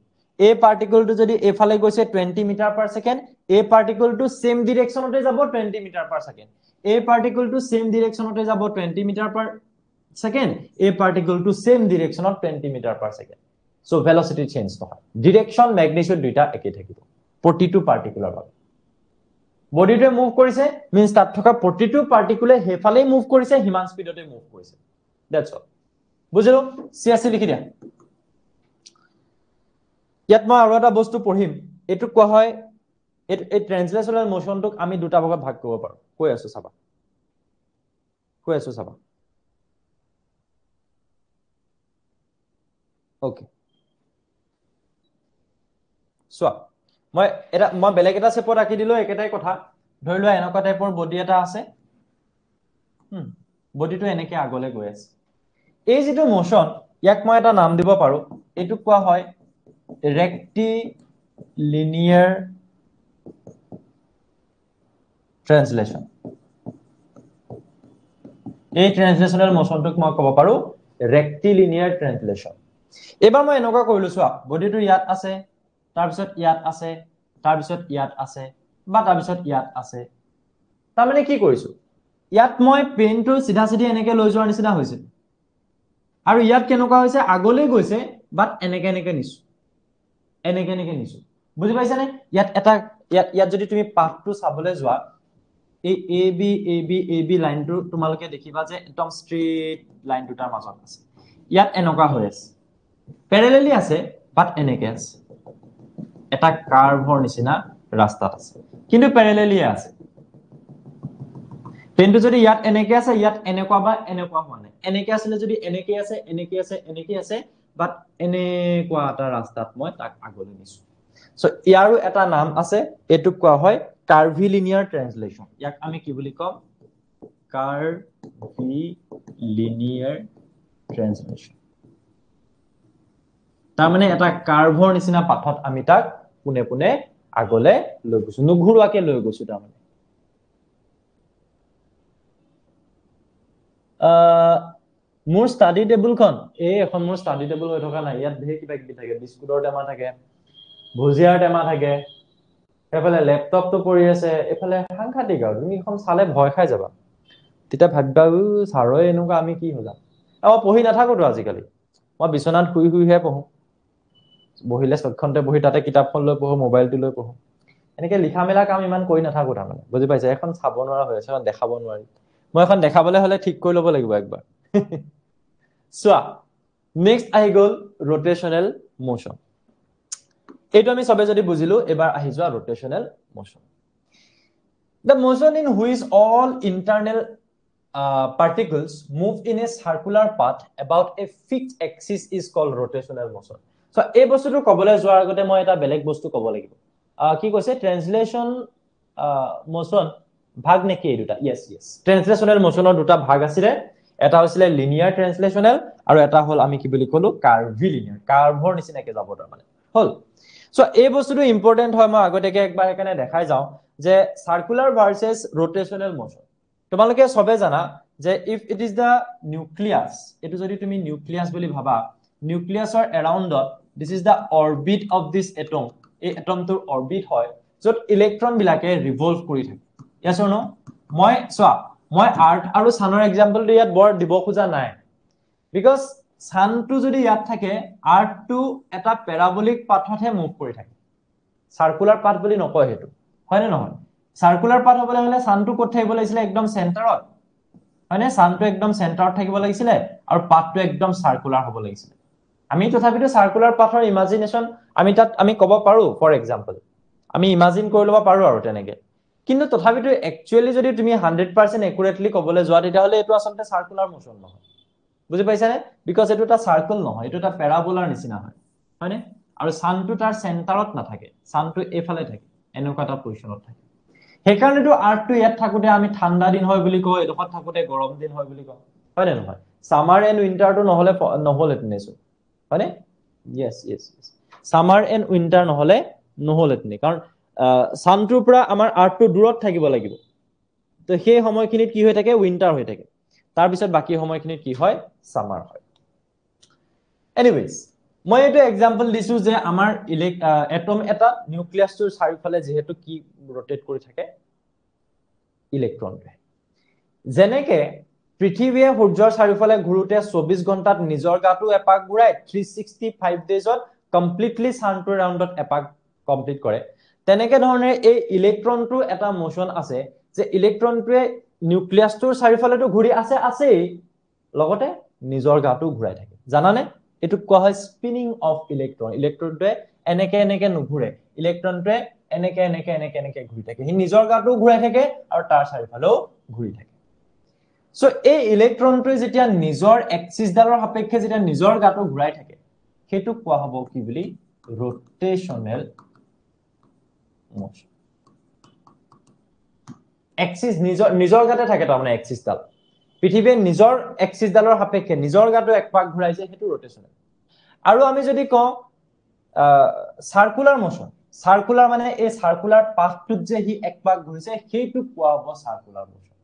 এই পাৰ্টিকুলটো যদি এইফালে গৈছে টুৱেণ্টি মিটাৰ পাৰ ছেকেণ্ড এই পাৰ্টিকুলটো চেম ডিৰেকশ্যনতে যাব টুৱেণ্টি মিটাৰ পাৰ ছেকেণ্ড এই পাৰ্টিকুলটো চেম ডিৰেকশ্যনতে যাব টুৱেণ্টি মিটাৰ পাৰ ছেকেণ্ড এই পাৰ্টিকুলটো চেম ডিৰেকশ্যনত twenty metre per second so' velocity change নহয় ডিৰেকশ্যন মেগনিচিউড দুয়োটা একেই থাকিব প্ৰতিটো পাৰ্টিকুলাৰ বাবে বডিটোৱে মুভ কৰিছে মিনছ তাত থকা প্ৰতিটো পাৰ্টিকুলে সেইফালেই মুভ কৰিছে সিমান স্পীডতে মুভ কৰিছে দেটছ অল বুজিলো চি এছ চি লিখি দিয়া ইয়াত মই আৰু এটা বস্তু পঢ়িম এইটোক কোৱা হয় এইটো এই ট্ৰেঞ্চলেশ্যনেল মোশ্যনটোক আমি দুটা ভাগত ভাগ কৰিব পাৰোঁ কৈ আছো চাবা কৈ আছো চাবা অ'কে চোৱা মই এটা মই বেলেগ এটা চেপত আঁকি দিলোঁ একেটাই কথা ধৰি লোৱা এনেকুৱা টাইপৰ বডি এটা আছে বডিটো এনেকৈ আগলৈ গৈ আছে এই যিটো মোশ্যন ইয়াক মই এটা নাম দিব পাৰো এইটো কোৱা হয় ৰেক্টি লিনিয়াৰ ট্ৰেঞ্চলেশ্যন এই ট্ৰেঞ্চলেশ্যনেল মোশ্যনটোক মই ক'ব পাৰো ৰেক্টি লিনিয়াৰ ট্ৰেঞ্চলেশ্যন এইবাৰ মই এনেকুৱা কৰিলোঁ চোৱা বডিটো ইয়াত আছে তাৰপিছত ইয়াত আছে তাৰপিছত ইয়াত আছে বা তাৰপিছত ইয়াত আছে তাৰমানে কি কৰিছো ইয়াত মই পেইনটো চিধা চিধি এনেকে লৈ যোৱাৰ নিচিনা হৈছিল আৰু ইয়াত কেনেকুৱা হৈছে আগলৈ গৈছে বাট এনেকে এনেকে নিছো এনেকে এনেকে নিছো বুজি পাইছানে ইয়াত এটা ইয়াত ইয়াত যদি তুমি পাঠটো চাবলৈ যোৱা এই A B A B A B লাইনটো তোমালোকে দেখিবা যে একদম ষ্ট্ৰেইট লাইন দুটাৰ মাজত আছে ইয়াত এনেকুৱা হৈ আছে পেৰেলেলি আছে বাট এনেকে আছে এটা কাৰ্ভৰ নিচিনা ৰাস্তাত আছে কিন্তু পেৰেলেলিয়ে আছে পেনটো যদি ইয়াত এনেকে আছে ইয়াত এনেকুৱা বা এনেকুৱা হোৱা নাই এনেকে আছিলে যদি এনেকে আছে এনেকে আছে এনেকে আছে বাট এনেকুৱা এটা ৰাস্তাত মই তাক আগলৈ নিছো চ' ইয়াৰো এটা নাম আছে এইটোক কোৱা হয় কাৰ্ভি লিনিয়াৰ ট্ৰেঞ্চলেশ্যন ইয়াক আমি কি বুলি ক'ম কাৰ্ভি লিনিয়াৰ ট্ৰেঞ্চলেশ্যন তাৰমানে এটা কাৰ্ভৰ নিচিনা পাঠত আমি তাক পোনে পোনে আগলৈ লৈ গৈছো নুঘূৰোৱাকৈ লৈ গৈছো তাৰমানে মোৰ ষ্টাডি টেবুলখন এই এখন মোৰ ষ্টাডি টেবুল হৈ থকা নাই ইয়াত ঢেৰ কিবা কিবি থাকে বিস্কুটৰ টেমা থাকে ভুজিয়াৰ টেমা থাকে সেইফালে লেপটপটো পৰি আছে এইফালে সাংঘাতিক আৰু তুমি এইখন চালে ভয় খাই যাবা তেতিয়া ভাবিবা ছাৰৰে এনেকুৱা আমি কি সজাম আৰু পঢ়ি নাথাকোতো আজিকালি মই বিচনাত শুই শুইহে পঢ়োঁ বহিলে চবখনতে বহি তাতে কিতাপখন লৈ পঢ়োঁ মোবাইলটো লৈ পঢ়োঁ এনেকৈ লিখা মেলা কাম ইমান কৰি নাথাকোঁ তাৰমানে বুজি পাইছে এখন চাব নোৱাৰা হৈ আছে এখন দেখাব নোৱাৰি মই এখন দেখাবলৈ হ'লে ঠিক কৰি ল'ব লাগিব একবাৰ চোৱা নেক্সট আহি গ'ল ৰোটেশ্যনেল মোশ্যন এইটো আমি চবে যদি বুজিলো এবাৰ আহি যোৱা rotational motion the motion in which all internal particles move in a circular path about a fix axis is call rotational motion so' এই বস্তুটো ক'বলৈ যোৱাৰ আগতে মই এটা বেলেগ বস্তু ক'ব লাগিব কি কৈছে ট্ৰেঞ্চলেশ্যন মোশ্যন ভাগ নেকি এই দুটা ইয়েছ ইয়েছ ট্ৰেঞ্চলেশ্যনেল মোশ্যনৰ দুটা ভাগ আছিলে এটা হৈছিলে লিনিয়াৰ ট্ৰেঞ্চলেশ্যনেল আৰু এটা হ'ল আমি কি বুলি ক'লো কাৰ্ভি লিনিয়াৰ কাৰ্ভৰ নিচিনাকে যাব তাৰমানে হ'ল চ' এই বস্তুটো ইম্পৰ্টেণ্ট হয় মই আগতীয়াকৈ একবাৰ সেইকাৰণে দেখাই যাওঁ যে চাৰ্কুলাৰ ভাৰ্চেছ ৰোটেশ্যনেল মোশ্যন তোমালোকে চবে জানা যে if it is the nucleus এইটো যদি তুমি নিউক্লিয়াছ বুলি ভাবা নিউক্লিয়াছৰ এৰাউণ্ডত this is the orbit of this atom এই এটমটোৰ অৰ্বিট হয় য'ত ইলেক্ট্ৰনবিলাকে ৰিভল্ভ কৰি থাকে য়েছ অৰ ন মই চোৱা মই আৰ্থ আৰু ছানৰ এক্সাম্পলটো ইয়াত বৰ দিব খোজা নাই বিকজ ছানটো যদি ইয়াত থাকে আৰ্থটো এটা পেৰাবলিক পাথতহে মুভ কৰি থাকে চাৰ্কুলাৰ পাথ বুলি নকয় সেইটো হয়নে নহয় চাৰ্কুলাৰ পাথ হ'বলৈ হ'লে ছানটো ক'ত থাকিব লাগিছিলে একদম চেণ্টাৰত হয়নে ছানটো একদম চেণ্টাৰত থাকিব লাগিছিলে আৰু পাথটো একদম চাৰ্কুলাৰ হ'ব লাগিছিলে আমি তথাপিতো চাৰ্কুলাৰ পাথৰ ইমাজিনেশ্যন আমি তাত আমি ক'ব পাৰোঁ ফৰ এক্সাম্পল আমি ইমাজিন কৰি ল'ব পাৰোঁ আৰু তেনেকৈ কিন্তু তথাপিতো একচুৱেলি যদি তুমি হাণ্ড্ৰেড পাৰ্চেণ্ট একুৰেটলি ক'বলৈ যোৱা তেতিয়াহ'লে এইটো আচলতে চাৰ্কুলাৰ মোশ্যন নহয় বুজি পাইছানে বিকজ এইটো এটা চাৰ্কুল নহয় এইটো এটা পেৰাবোলাৰ নিচিনা হয় হয়নে আৰু চানটো তাৰ চেণ্টাৰত নাথাকে চানটো এইফালে থাকে এনেকুৱা এটা পজিশ্যনত থাকে সেইকাৰণেতো আৰ্টটো ইয়াত থাকোঁতে আমি ঠাণ্ডা দিন হয় বুলি কওঁ এইডোখৰত থাকোঁতে গৰম দিন হয় বুলি কওঁ হয়নে নহয় চামাৰ এণ্ড উইণ্টাৰটো নহ'লে নহ'লহেঁতেন এইচোন হয়নে য়েছ চামাৰ এণ্ড উইণ্টাৰ নহ'লে নহ'ল নহ'লহেঁতেনে কাৰণ চানটোৰ পৰা আমাৰ আৰ্থটো দূৰত থাকিব লাগিব তো সেই সময়খিনিত কি হৈ থাকে উইণ্টাৰ হৈ থাকে তাৰপিছত বাকী সময়খিনিত কি হয় ছামাৰ হয় এনিৱেজ মই এইটো এক্সাম্পল দিছো যে আমাৰ ইলেক এটম এটা নিউক্লিয়াছটোৰ চাৰিওফালে যিহেতু কি ৰটেট কৰি থাকে ইলেক্ট্ৰনটোৱে যেনেকে পৃথিৱীয়ে সূৰ্যৰ চাৰিওফালে ঘূৰোতে চৌবিশ ঘণ্টাত নিজৰ গাটো এপাক ঘূৰাই থ্ৰী ছিক্সটি ফাইভ ডেজত কমপ্লিটলি চানটোৰ ৰাউণ্ডত এপাক কমপ্লিট কৰে তেনেকে ধৰণে এই ইলেক্ট্ৰনটোৰ এটা মোচন আছে যে ইলেক্ট্ৰনটোৱে নিউক্লিয়াছটোৰ চাৰিওফালেতো ঘূৰি আছে আছেই লগতে নিজৰ গাটো ঘূৰাই থাকে জানানে এইটো কোৱা হয় স্পিনিং অফ ইলেক্ট্ৰন ইলেক্ট্ৰনটোৱে এনেকে এনেকে নুঘূৰে ইলেক্ট্ৰনটোৱে এনেকে এনেকে এনেকে এনেকে ঘূৰি থাকে সি নিজৰ গাটো ঘূৰাই থাকে আৰু তাৰ চাৰিওফালেও ঘূৰি থাকে চ' এই ইলেক্ট্ৰনটোৱে যেতিয়া নিজৰ এক্সিছডালৰ সাপেক্ষে যেতিয়া নিজৰ গাটো ঘূৰাই থাকে সেইটোক কোৱা হ'ব কি বুলি ৰটেশ্যনেল এক্সিচ নিজৰ নিজৰ গাতে থাকে তাৰমানে এক্সিচডাল পৃথিৱীয়ে নিজৰ এক্সিচডালৰ সাপেক্ষে নিজৰ গাটো এক পাক ঘূৰাইছে সেইটো ৰটেশ্যনেল আৰু আমি যদি কওঁ চাৰ্কুলাৰ মোশ্যন চাৰ্কুলাৰ মানে এই চাৰ্কুলাৰ পাকটোত যে সি এক পাক ঘূৰিছে সেইটোক কোৱা হ'ব চাৰ্কুলাৰ মোশ্যন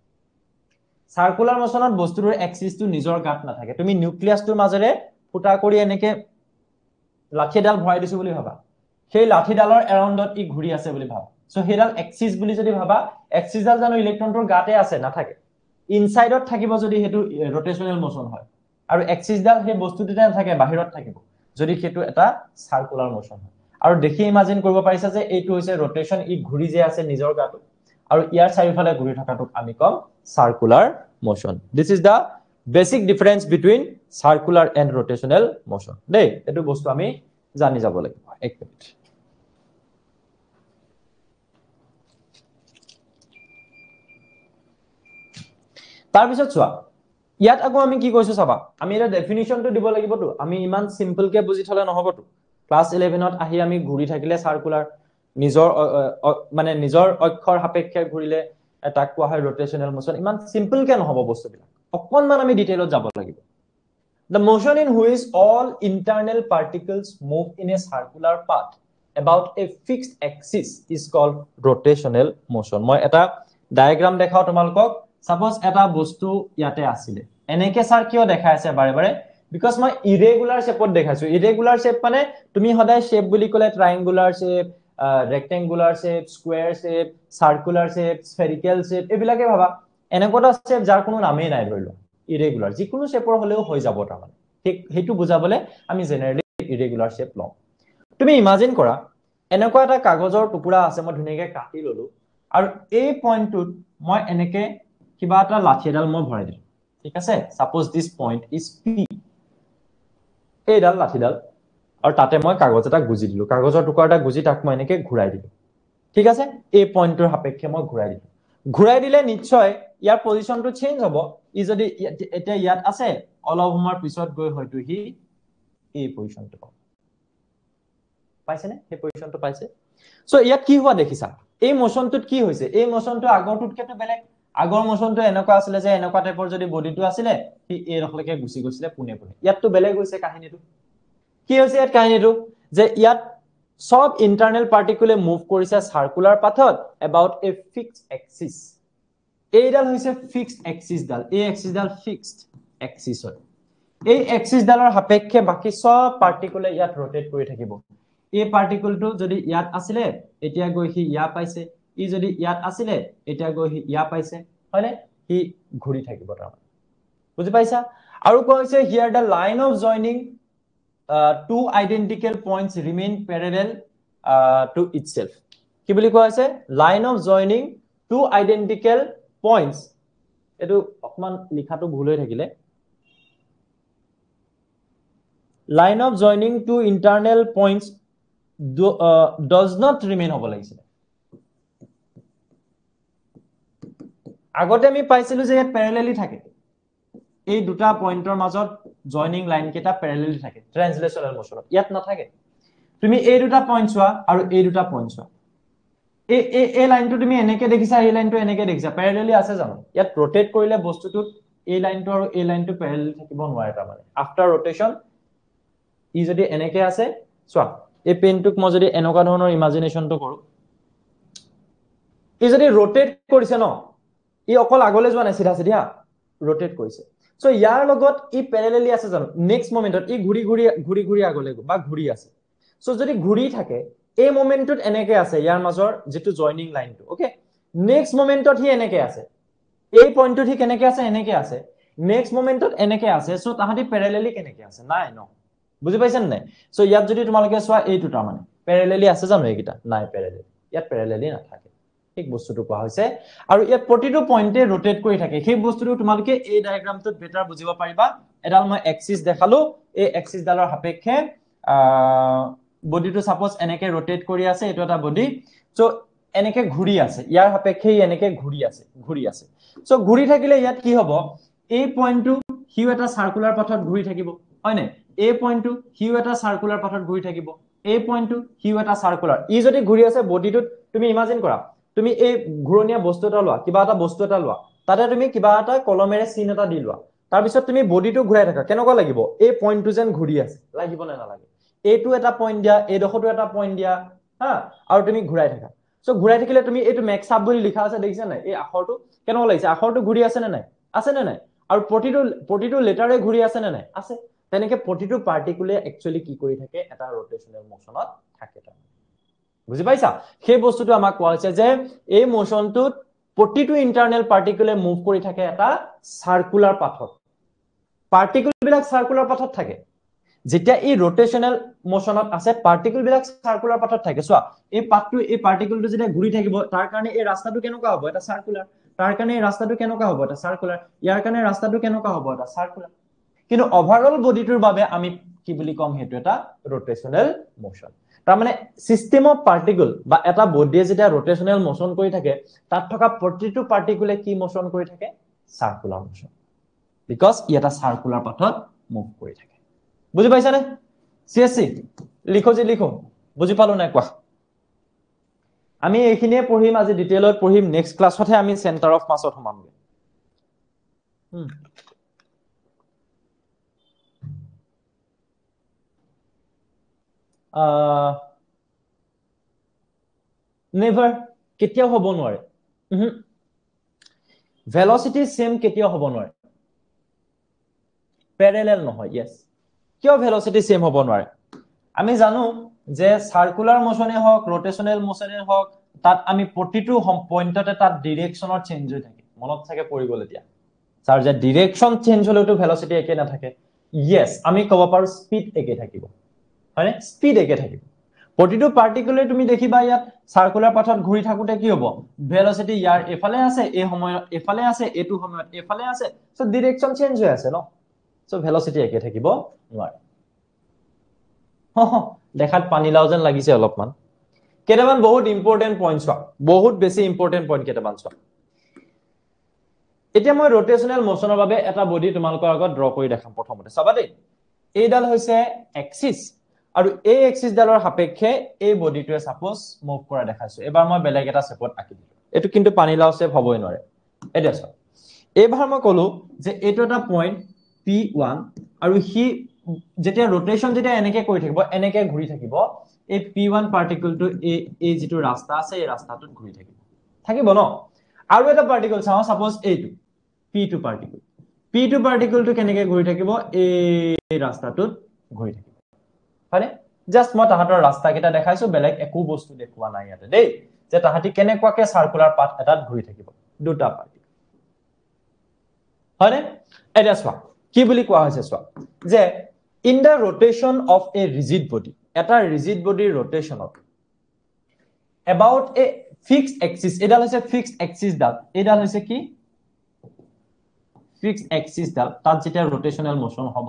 চাৰ্কুলাৰ মোশ্যনত বস্তুটোৰ এক্সিচটো নিজৰ গাত নাথাকে তুমি নিউক্লিয়াছটোৰ মাজেৰে ফুটা কৰি এনেকে লাঠি এডাল ভৰাই দিছো বুলি ভাবা সেই লাঠিডালৰ এৰাউণ্ডত ই ঘূৰি আছে বুলি ভাব চ' সেইডাল এক্সিছ বুলি যদি ভাবা এক্সিছডাল জানো ইলেক্ট্ৰনটোৰ গাতে আছে নাথাকে ইনচাইডত থাকিব যদি সেইটো ৰটেচনেল মোচন হয় আৰু এক্সিছডাল সেই বস্তুটোতে নাথাকে বাহিৰত থাকিব যদি সেইটো এটা চাৰ্কুলাৰ মোচন হয় আৰু দেখি ইমাজিন কৰিব পাৰিছা যে এইটো হৈছে ৰটেচন ই ঘূৰি যে আছে নিজৰ গাটো আৰু ইয়াৰ চাৰিওফালে ঘূৰি থকাটোক আমি ক'ম circular motion this is the basic difference between circular and rotational motion দেই এইটো বস্তু আমি জানি যাব লাগিব এক মিনিট তাৰপিছত চোৱা ইয়াত আকৌ আমি কি কৈছো চাবা আমি এটা ডেফিনেশ্যনটো দিব লাগিবতো আমি ইমান চিম্পলকে বুজি থলে নহবতো ক্লাছ ইলেভেনত আহি আমি ঘূৰি থাকিলে চাৰ্কুলাৰ নিজৰ মানে নিজৰ অক্ষৰ সাপেক্ষে ঘূৰিলে তাক কোৱা হয় ৰটেশ্যনেল মোশ্যন ইমান চিম্পলকে নহব বস্তুবিলাক অকণমান আমি ডিটেইলত যাব লাগিব The motion in which all internal particles move in a circular path about a fixed axis is called rotational motion. মই এটা ডায়াগ্ৰাম দেখাওঁ তোমালোকক চাপ'জ এটা বস্তু ইয়াতে আছিলে এনেকে ছাৰ কিয় দেখাই আছে বাৰে বাৰে বিকজ মই ইৰেগুলাৰ শ্বেপত দেখাইছো ইৰেগুলাৰ শ্বেপ মানে তুমি সদায় শ্বেপ বুলি ক'লে triangular shape rectangular shape square shape circular shape spherical shape এইবিলাকে ভাবা এনেকুৱা এটা শ্বেপ যাৰ কোনো নামেই নাই ধৰি লোৱা ইৰেগুলাৰ যিকোনো শ্বেপৰ হ'লেও হৈ যাব তাৰমানে সেই সেইটো বুজাবলৈ আমি জেনেৰেলি ইৰেগুলাৰ শ্বেপ লওঁ তুমি ইমাজিন কৰা এনেকুৱা এটা কাগজৰ টুকুৰা আছে মই ধুনীয়াকৈ কাটি ল'লোঁ আৰু এই পইণ্টটোত মই এনেকৈ কিবা এটা লাঠি এডাল মই ভৰাই দিলোঁ ঠিক আছে suppose this point is P এইডাল লাঠিডাল আৰু তাতে মই কাগজ এটা গুজি দিলোঁ কাগজৰ টুকুৰা এটা গুজি তাক মই এনেকৈ ঘূৰাই দিলোঁ ঠিক আছে এই পইণ্টটোৰ সাপেক্ষে মই ঘূৰাই দিলোঁ ঘূৰাই দিলে নিশ্চয় ইয়াৰ পজিশ্যনটো চেঞ্জ হ'ব ই যদি এতিয়া ইয়াত আছে অলপ সময়ৰ পিছত গৈ হয়তো সি এই পজিশ্যনটো পাব পাইছেনে সেই পজিশ্যনটো পাইছে চ' ইয়াত কি হোৱা দেখিছা এই মোচনটোত কি হৈছে এই মোচনটো আগৰটোতকেতো বেলেগ আগৰ মোচনটো এনেকুৱা আছিলে যে এনেকুৱা টাইপৰ যদি বডিটো আছিলে সি এইডোখৰলৈকে গুচি গৈছিলে পোনে পোনে ইয়াততো বেলেগ হৈছে কাহিনীটো কি হৈছে ইয়াত কাহিনীটো যে ইয়াত চব ইণ্টাৰনেল পাৰ্টিকুলে মুভ কৰিছে চাৰ্কুলাৰ পাথত এবাউট এ ফিক্স এক্সিছ এইডাল হৈছে ফিক্সড এক্সিছডাল এই এক্সিছডাল ফিক্সড এক্সিছত এই এক্সিছডালৰ সাপেক্ষে বাকী চব পাৰ্টিকুলে ইয়াত ৰটেট কৰি থাকিব এই পাৰ্টিকুলটো যদি ইয়াত আছিলে এতিয়া গৈ সি ইয়াত পাইছে ই যদি ইয়াত আছিলে এতিয়া গৈ সি ইয়াত পাইছে হয়নে সি ঘূৰি থাকিব তাৰমানে বুজি পাইছা আৰু কোৱা হৈছে here the line of joining two identical points remain parallel to itself কি বুলি কোৱা হৈছে line of joining two identical points এইটো অকণমান লিখাটো ভুল হৈ থাকিলে line of joining two internal points does not remain হ'ব লাগিছিলে আগতে আমি পাইছিলো যে ইয়াত পেৰেলেলি থাকে এই দুটা পইণ্টৰ মাজত জইনিং লাইনকেইটা পেৰেলেলি থাকে ট্ৰেন্সলেচনেল মচনত ইয়াত নাথাকে তুমি এই দুটা পইণ্ট চোৱা আৰু এই দুটা পইণ্ট চোৱা এই এই এই লাইনটো তুমি এনেকে দেখিছা এই লাইনটো এনেকে দেখিছা পেৰেলি আছে জানো ইয়াত ৰটেট কৰিলে বস্তুটোত এই লাইনটো আৰু এই লাইনটো পেৰেলি থাকিব নোৱাৰে তাৰমানে আফটাৰ ৰটেশ্যন ই যদি এনেকে আছে চোৱা এই পেইনটোক মই যদি এনেকুৱা ধৰণৰ ইমাজিনেশ্যনটো কৰোঁ ই যদি ৰটেট কৰিছে ন ই অকল আগলৈ যোৱা নাই চিধা চিধা ৰটেট কৰিছে চ' ইয়াৰ লগত ই পেৰেলি আছে জানো নেক্সট মমেণ্টত ই ঘূৰি ঘূৰি ঘূৰি ঘূৰি আগলৈ বা ঘূৰি আছে চ' যদি ঘূৰি থাকে এই মমেণ্টটোত এনেকে আছে ইয়াৰ মাজৰ যিটো জইনিং লাইনটো অ'কে নেক্সট মমেণ্টত সি এনেকৈ আছে এই পইণ্টটোত সি কেনেকৈ আছে এনেকৈ আছে নেক্সট মমেণ্টত এনেকৈ আছে চ' তাহাঁতি পেৰেলেলি কেনেকৈ আছে নাই ন বুজি পাইছেনে নাই চ' ইয়াত যদি তোমালোকে চোৱা এইটো তাৰমানে পেৰেলেলি আছে জানো এইকেইটা নাই পেৰেলেলি ইয়াত পেৰেলেলি নাথাকে ঠিক বস্তুটো কোৱা হৈছে আৰু ইয়াত প্ৰতিটো পইণ্টে ৰোটেট কৰি থাকে সেই বস্তুটো তোমালোকে এই ডায়েগ্ৰামটোত বেটাৰ বুজিব পাৰিবা এডাল মই এক্সিছ দেখালো এই এক্সিছডালৰ সাপেক্ষে আহ বডিটো চাপজ এনেকে ৰটেট কৰি আছে এইটো এটা বডি চ' এনেকে ঘূৰি আছে ইয়াৰ সাপেক্ষে ই এনেকে ঘূৰি আছে ঘূৰি আছে চ' ঘূৰি থাকিলে ইয়াত কি হ'ব এই পইণ্টটো সিও এটা চাৰ্কুলাৰ পথত ঘূৰি থাকিব হয়নে এই পইণ্টটো সিও এটা চাৰ্কুলাৰ পথত ঘূৰি থাকিব এই পইণ্টটো সিও এটা চাৰ্কুলাৰ ই যদি ঘূৰি আছে বডিটোত তুমি ইমাজিন কৰা তুমি এই ঘূৰণীয়া বস্তু এটা লোৱা কিবা এটা বস্তু এটা লোৱা তাতে তুমি কিবা এটা কলমেৰে চিন এটা দি লোৱা তাৰপিছত তুমি বডিটো ঘূৰাই থাকা কেনেকুৱা লাগিব এই পইণ্টটো যেন ঘূৰি আছে লাগিবনে নালাগে এইটো এটা পইণ্ট দিয়া এইডোখৰটো এটা পইণ্ট দিয়া হা আৰু তুমি ঘূৰাই থাকা চ' ঘূৰাই থাকিলে তুমি এইটো মেক্সআপ বুলি লিখা আছে দেখিছা নাই এই আখৰটো কেনেকুৱা লাগিছে আখৰটো ঘূৰি আছেনে নাই আছেনে নাই আৰু প্ৰতিটো প্ৰতিটো লেটাৰে ঘূৰি আছেনে নাই আছে তেনেকে প্ৰতিটো পাৰ্টিকুলে একচুৱেলি কি কৰি থাকে এটা ৰটেচনেল মোশ্যনত থাকে বুজি পাইছা সেই বস্তুটো আমাক কোৱা হৈছে যে এই মোশ্যনটোত প্ৰতিটো ইণ্টাৰনেল পাৰ্টিকুলে মুভ কৰি থাকে এটা চাৰ্কুলাৰ পাথত বিলাক চাৰ্কুলাৰ পাথত থাকে যেতিয়া এই ৰটেচনেল মোচনত আছে পাৰ্টিকুল বিলাক চাৰ্কুলাৰ পাথত থাকে চোৱা এই পাতটো এই পাৰ্টিকুলটো যেতিয়া ঘূৰি থাকিব তাৰ কাৰণে এই ৰাস্তাটো কেনেকুৱা হ'ব এটা চাৰ্কুলাৰ তাৰ কাৰণে এই ৰাস্তাটো কেনেকুৱা হ'ব এটা চাৰ্কুলাৰ ইয়াৰ কাৰণে ৰাস্তাটো কেনেকুৱা হ'ব এটা চাৰ্কুলাৰ কিন্তু অভাৰঅল বডিটোৰ বাবে আমি কি বুলি ক'ম সেইটো এটা ৰটেচনেল মোচন তাৰমানে ছিষ্টেম অফ পাৰ্টিকুল বা এটা বডিয়ে যেতিয়া ৰটেচনেল মোচন কৰি থাকে তাত থকা প্ৰতিটো পাৰ্টিকুলে কি মোচন কৰি থাকে চাৰ্কুলাৰ মোচন বিকজ ই এটা চাৰ্কুলাৰ পাথত মুভ কৰি থাকে বুজি পাইছানে চি এছ চি লিখো যি লিখো বুজি পালো নাই কোৱা আমি এইখিনিয়ে পঢ়িম আজি ডিটেইলত পঢ়িম নেক্সট ক্লাছতহে আমি চেণ্টাৰ অফ মাছত সোমামগৈ নেভাৰ কেতিয়াও হ'ব নোৱাৰে ভেলচিটি চেম কেতিয়াও হ'ব নোৱাৰে পেৰেলেল নহয় য়েছ কিয় ভেলচিটি চেম হ'ব নোৱাৰে আমি জানো যে চাৰ্কুলাৰ মোশ্যনে হওক ৰোটেশ্যনেল মোশ্যনে হওক তাত আমি প্ৰতিটো পইণ্টতে তাত ডিৰেকশ্যনৰ চেঞ্জ হৈ থাকে মনত চাগে পৰিবল এতিয়া ছাৰ যে ডিৰেকশ্যন চেঞ্জ হ'লেওতো ভেলচিটি একে নাথাকে য়েছ আমি ক'ব পাৰোঁ স্পীড একে থাকিব হয়নে স্পীড একে থাকিব প্ৰতিটো পাৰ্টিকুলাৰ তুমি দেখিবা ইয়াত চাৰ্কুলাৰ পাথত ঘূৰি থাকোঁতে কি হ'ব ভেলচিটি ইয়াৰ এফালে আছে এই সময়ত এফালে আছে এইটো সময়ত এফালে আছে চ' ডিৰেকশ্যন চেঞ্জ হৈ আছে ন চ' ভেলচিটি একে থাকিব নোৱাৰে দেখাত পানী লাও যেন লাগিছে অলপমান কেইটামান বহুত ইম্পৰ্টেণ্ট পইণ্ট চোৱা বহুত বেছি ইম্পৰ্টেণ্ট পইণ্ট কেইটামান চোৱা এতিয়া মই ৰটেচনেল মোচনৰ বাবে এটা বডি তোমালোকৰ আগত ড্ৰ কৰি দেখাম প্ৰথমতে চাবা দেই এইডাল হৈছে এক্সিছ আৰু এই এক্সিছ ডালৰ সাপেক্ষে এই বডিটোৱে চাপ'জ মুভ কৰা দেখাইছো এইবাৰ মই বেলেগ এটা চেপত আঁকি দিলো এইটো কিন্তু পানীলাও চেপ হ'বই নোৱাৰে এতিয়া চাওক এইবাৰ মই ক'লো যে এইটো এটা পইণ্ট পি ওৱান আৰু সি যেতিয়া ৰটেশ্যন যেতিয়া এনেকে কৰি থাকিব এনেকে ঘূৰি থাকিব এই পি ওৱান পাৰ্টিকলটো এই এই যিটো ৰাস্তা আছে এই ৰাস্তাটোত ঘূৰি থাকিব থাকিব ন আৰু এটা পাৰ্টিকল চাওঁ চাপ'জ এইটো P two particle P two পাৰ্টিকলটো কেনেকে ঘূৰি থাকিব এই ৰাস্তাটোত ঘূৰি থাকিব হয়নে জাষ্ট মই তাহাঁতৰ ৰাস্তাকেইটা দেখাইছো বেলেগ একো বস্তু দেখুওৱা নাই ইয়াতে দেই যে তাহাঁতি কেনেকুৱাকে চাৰ্কুলাৰ পাথ এটাত ঘূৰি থাকিব দুটা পাৰ্টিকল হয়নে এতিয়া চোৱা কি বুলি কোৱা হৈছে চোৱা যে in the rotation of a rigid body এটা ৰিজিড বডিৰ ৰটেশ্যনত এবাউট এ ফিক্স এক্সিছ এইডাল হৈছে ফিক্স এক্সিছডাল এইডাল হৈছে কি ফিক্স এক্সিছডাল তাত যেতিয়া ৰটেশ্যনেল মোশ্যন হ'ব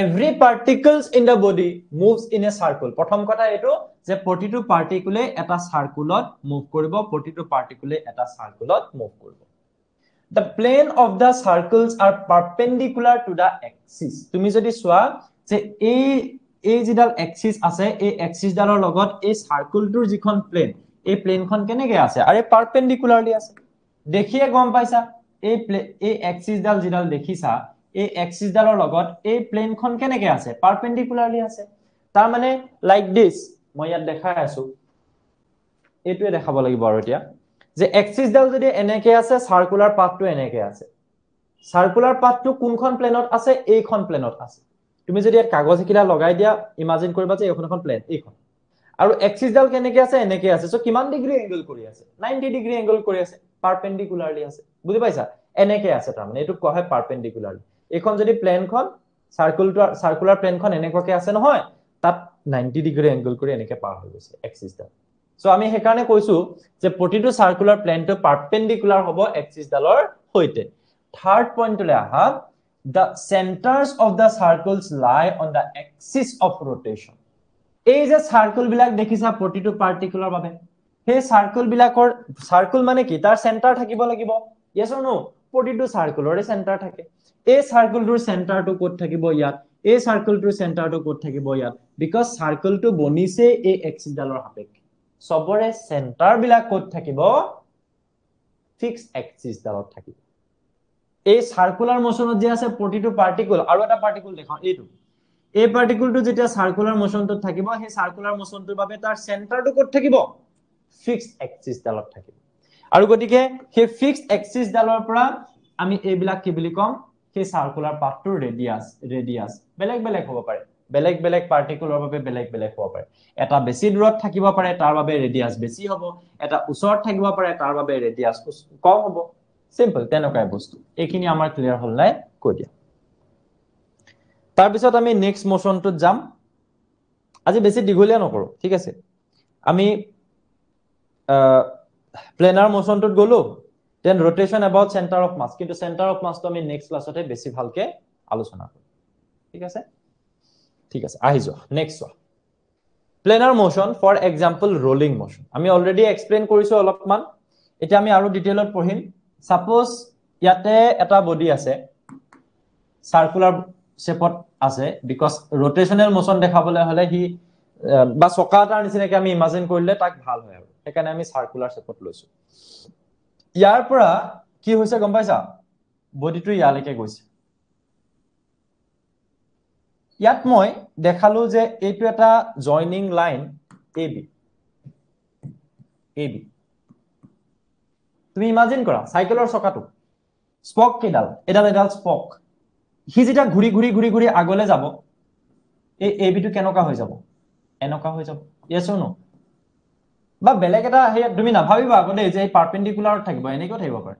every particles in the body moves in a circle প্ৰথম কথা এইটো যে প্ৰতিটো পাৰ্টিকুলে এটা চাৰ্কুলত মুভ কৰিব প্ৰতিটো পাৰ্টিকুলে এটা চাৰ্কুলত মুভ কৰিব the plane of the circles are perpendicular to the axis তুমি যদি চোৱা যে এই এই যিডাল এক্সিছ আছে এই এক্সিছডালৰ লগত এই চাৰ্কলটোৰ যিখন প্লেন এই প্লেনখন কেনেকৈ আছে আৰু এই পাৰ্পেণ্ডিকুলাৰলি আছে দেখিয়ে গম পাইছা এই প্লে এই এক্সিছডাল যিডাল দেখিছা এই এক্সিছডালৰ লগত এই প্লেনখন কেনেকৈ আছে পাৰ্পেণ্ডিকুলাৰলি আছে তাৰমানে লাইক দিছ মই ইয়াত দেখাই আছো এইটোৱে দেখাব লাগিব আৰু এতিয়া যে এক্সিছডাল যদি এনেকে আছে চাৰ্কুলাৰ পাথটো এনেকে আছে চাৰ্কুলাৰ পাথটো কোনখন প্লেনত আছে এইখন প্লেনত আছে তুমি যদি ইয়াত কাগজ এখিলা লগাই দিয়া ইমাজিন কৰিবা যে এইখন এখন প্লেন এইখন আৰু এক্সিছডাল কেনেকে আছে এনেকে আছে চ' কিমান ডিগ্ৰী এংগল কৰি আছে নাইনটি ডিগ্ৰী এংগল কৰি আছে পাৰপেণ্ডিকুলাৰলি আছে বুজি পাইছা এনেকে আছে তাৰমানে এইটো কোৱা হয় পাৰপেণ্ডিকুলাৰলি এইখন যদি প্লেনখন চাৰ্কুলটো চাৰ্কুলাৰ প্লেনখন এনেকুৱাকে আছে নহয় তাত নাইনটি ডিগ্ৰী এংগল কৰি এনেকে পাৰ হৈ গৈছে এক্সিছডাল চ' আমি সেইকাৰণে কৈছো যে প্ৰতিটো চাৰ্কুলাৰ প্লেনটো পাৰ্পেণ্ডিকুলাৰ হ'ব এক্সিছডালৰ সৈতে থাৰ্ড পইণ্টলৈ আহা the centres of the circles lie on the axis of rotation এই যে চাৰ্কলবিলাক দেখিছা প্ৰতিটো পাৰ্টিকুলাৰ বাবে সেই বিলাকৰ চাৰ্কল মানে কি তাৰ চেণ্টাৰ থাকিব লাগিব য়েছ ন প্ৰতিটো চাৰ্কলৰে চেণ্টাৰ থাকে এই চাৰ্কলটোৰ চেণ্টাৰটো ক'ত থাকিব ইয়াত এই চাৰ্কলটোৰ চেণ্টাৰটো ক'ত থাকিব ইয়াত বিকজ চাৰ্কলটো বনিছে এই এক্সিডালৰ সাপেক্ষে চবৰে চেণ্টাৰ বিলাক ক'ত থাকিব ফিক্স এক্সিছডালত থাকিব এই চাৰ্কুলাৰ মোচনত যে আছে প্ৰতিটো পাৰ্টিকুল আৰু এটা পাৰ্টিকুল দেখাওঁ এইটো এই পাৰ্টিকুলটো যেতিয়া চাৰ্কুলাৰ মোচনটোত থাকিব সেই চাৰ্কুলাৰ মোচনটোৰ বাবে তাৰ চেণ্টাৰটো ক'ত থাকিব ফিক্স এক্সিছডালত থাকিব আৰু গতিকে সেই ফিক্স ডালৰ পৰা আমি এইবিলাক কি বুলি ক'ম সেই চাৰ্কুলাৰ পাৰ্টটোৰ ৰেডিয়াছ ৰেডিয়াছ বেলেগ বেলেগ হ'ব পাৰে বেলেগ বেলেগ পাৰ্টিকুলৰ বাবে বেলেগ বেলেগ হ'ব পাৰে এটা বেছি দূৰত থাকিব পাৰে তাৰ বাবে ৰেডিয়াছ বেছি হ'ব এটা ওচৰত থাকিব পাৰে তাৰ বাবে ৰেডিয়াছ কম হ'ব চিম্পল তেনেকুৱাই বস্তু এইখিনি আমাৰ ক্লিয়াৰ হ'ল নাই কৈ দিয়া তাৰপিছত আমি নেক্সট মোশ্যনটোত যাম আজি বেছি দীঘলীয়া নকৰোঁ ঠিক আছে আমি প্লেনাৰ মোশ্যনটোত গ'লোঁ then rotation about centre of mass কিন্তু চেণ্টাৰ অফ মাছটো আমি নেক্সট ক্লাছতে বেছি ভালকৈ আলোচনা কৰোঁ ঠিক আছে ঠিক আছে আহি যোৱা নেক্সট চোৱা planar motion for example rolling motion আমি অলৰেডি এক্সপ্লেইন কৰিছোঁ অলপমান এতিয়া আমি আৰু ডিটেইলত পঢ়িম ছাপ'জ ইয়াতে এটা বডি আছে চাৰ্কুলাৰ শ্বেপত আছে বিকজ ৰটেশ্যনেল মোশ্যন দেখাবলৈ হ'লে সি বা চকা এটাৰ নিচিনাকৈ আমি ইমাজিন কৰিলে তাক ভাল হয় আৰু সেইকাৰণে আমি চাৰ্কুলাৰ শ্বেপত লৈছো ইয়াৰ পৰা কি হৈছে গম পাইছা বডিটো ইয়ালৈকে গৈছে ইয়াত মই দেখালো যে এইটো এটা joining line A B A B তুমি ইমাজিন কৰা চাইকেলৰ চকাটো স্পক কেইডাল এডাল এডাল স্পক সি যেতিয়া ঘূৰি ঘূৰি ঘূৰি ঘূৰি আগলৈ যাব এই এ বিটো কেনেকুৱা হৈ যাব এনেকুৱা হৈ যাব য়েছ ন বা বেলেগ এটা সেই তুমি নাভাবিবা আকৌ দেই যে এই পাৰ্পেণ্ডিকুলাৰত থাকিব এনেকৈও থাকিব পাৰে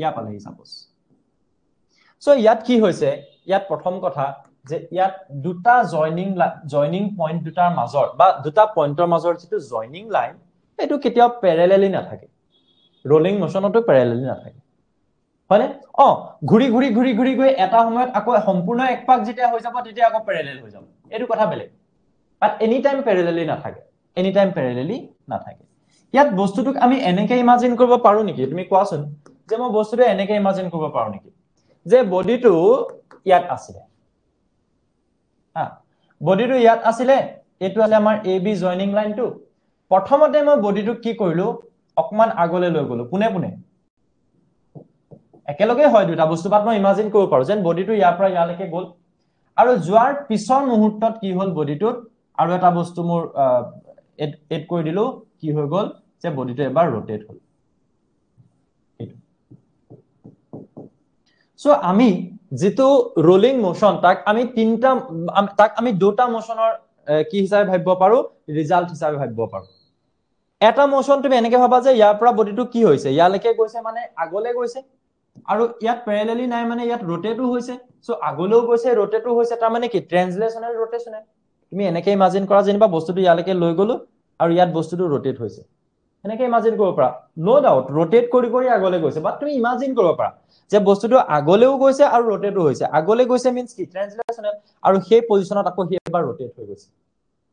ইয়াৰ পালেহি চাপ'জ চ' ইয়াত কি হৈছে ইয়াত প্ৰথম কথা যে ইয়াত দুটা জইনিং জইনিং পইণ্ট দুটাৰ মাজৰ বা দুটা পইণ্টৰ মাজৰ যিটো জইনিং লাইন এইটো কেতিয়াও পেৰেলেলি নাথাকে ৰলিং মোশ্যনতো পেৰেলেলি নাথাকে হয়নে অ ঘূৰি ঘূৰি ঘূৰি ঘূৰি গৈ এটা সময়ত আকৌ সম্পূৰ্ণ এক পাক যেতিয়া হৈ যাব তেতিয়া আকৌ পেৰেলেল হৈ যাব এইটো কথা বেলেগ বাট এনি টাইম পেৰেলেলি নাথাকে এনি টাইম পেৰেলেলি নাথাকে ইয়াত বস্তুটোক আমি এনেকে ইমাজিন কৰিব পাৰো নেকি তুমি কোৱাচোন যে মই বস্তুটো এনেকে ইমাজিন কৰিব পাৰো নেকি যে বডিটো ইয়াত আছিলে বডিটো ইয়াত আছিলে এইটো আছিলে আমাৰ এ বি জইনিং লাইনটো প্ৰথমতে মই বডিটো কি কৰিলোঁ অকণমান আগলৈ লৈ গ'লো পোনে পোনে একেলগেই হয় দুটা বস্তু পাত মই ইমাজিন কৰিব পাৰোঁ যেন বডিটো ইয়াৰ পৰা ইয়ালৈকে গ'ল আৰু যোৱাৰ পিছৰ মুহূৰ্তত কি হ'ল বডিটোত আৰু এটা বস্তু মোৰ এড কৰি দিলোঁ কি হৈ গ'ল যে বডিটো এবাৰ ৰটেট হ'ল সেইটো চ' আমি যিটো ৰোলিং মোশ্যন তাক আমি তিনিটা তাক আমি দুটা মোশ্যনৰ কি হিচাপে ভাবিব পাৰো ৰিজাল্ট হিচাপে ভাবিব পাৰো এটা মোশ্যন তুমি এনেকে ভাবা যে ইয়াৰ পৰা বডিটো কি হৈছে ইয়ালৈকে গৈছে মানে আগলে গৈছে আৰু ইয়াত পেৰেলেলি নাই মানে ইয়াত ৰোটেটো হৈছে চ' আগলৈও গৈছে ৰোটেটো হৈছে তাৰমানে কি ট্ৰেঞ্চলেশ্যনেল ৰোটেশ্যনেল তুমি এনেকে ইমাজিন কৰা যেনিবা বস্তুটো ইয়ালৈকে লৈ গলো আৰু ইয়াত বস্তুটো ৰোটেট হৈছে এনেকে ইমাজিন কৰিব পাৰা ন' ডাউট ৰোটেট কৰি কৰি আগলৈ গৈছে বাট তুমি ইমাজিন কৰিব পাৰা যে বস্তুটো আগলৈও গৈছে আৰু ৰটেটো হৈছে আগলৈ গৈছে মিনছ কি ট্ৰেঞ্চলেশ্যনেল আৰু সেই পজিশ্যনত আকৌ সি এবাৰ ৰটেট হৈ গৈছে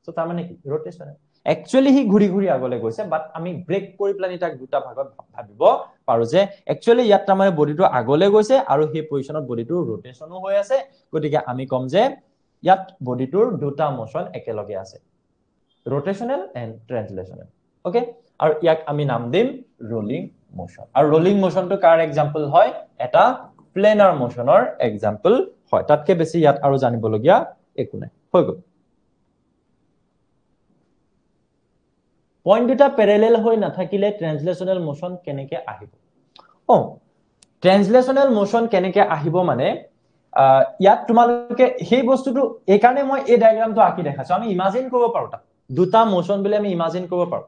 চ' তাৰমানে কি ৰটেশ্যনেল একচুৱেলি সি ঘূৰি ঘূৰি আগলৈ গৈছে বাট আমি ব্ৰেক কৰি পেলাই তাক দুটা ভাগত ভাবিব পাৰোঁ যে একচুৱেলি ইয়াত তাৰমানে বডিটো আগলৈ গৈছে আৰু সেই পজিশ্যনত বডিটোৰ ৰটেশ্যনো হৈ আছে গতিকে আমি ক'ম যে ইয়াত বডিটোৰ দুটা মচন একেলগে আছে ৰটেশ্যনেল এণ্ড ট্ৰেঞ্চলেশ্যনেল অ'কে আৰু ইয়াক আমি নাম দিম ৰোলিং মোশন আৰু ৰোলিং মোশনটো কাৰ এক্সাম্পল হয় এটা প্লেনাৰ মোশনৰ এক্সাম্পল হয় তাতকৈ বেছি ইয়াত আৰু জানিবলগীয়া একো নাই হৈ গ'ল পইণ্ট দুটা পেৰেলেল হৈ নাথাকিলে ট্ৰেঞ্চলেশ্যনেল মোশন কেনেকৈ আহিব অঁ ট্ৰেঞ্চলেশ্যনেল মোশন কেনেকৈ আহিব মানে ইয়াত তোমালোকে সেই বস্তুটো এইকাৰণে মই এই ডায়েগ্ৰামটো আঁকি দেখাইছো আমি ইমাজিন কৰিব পাৰো তাত দুটা মোশন বুলি আমি ইমাজিন কৰিব পাৰোঁ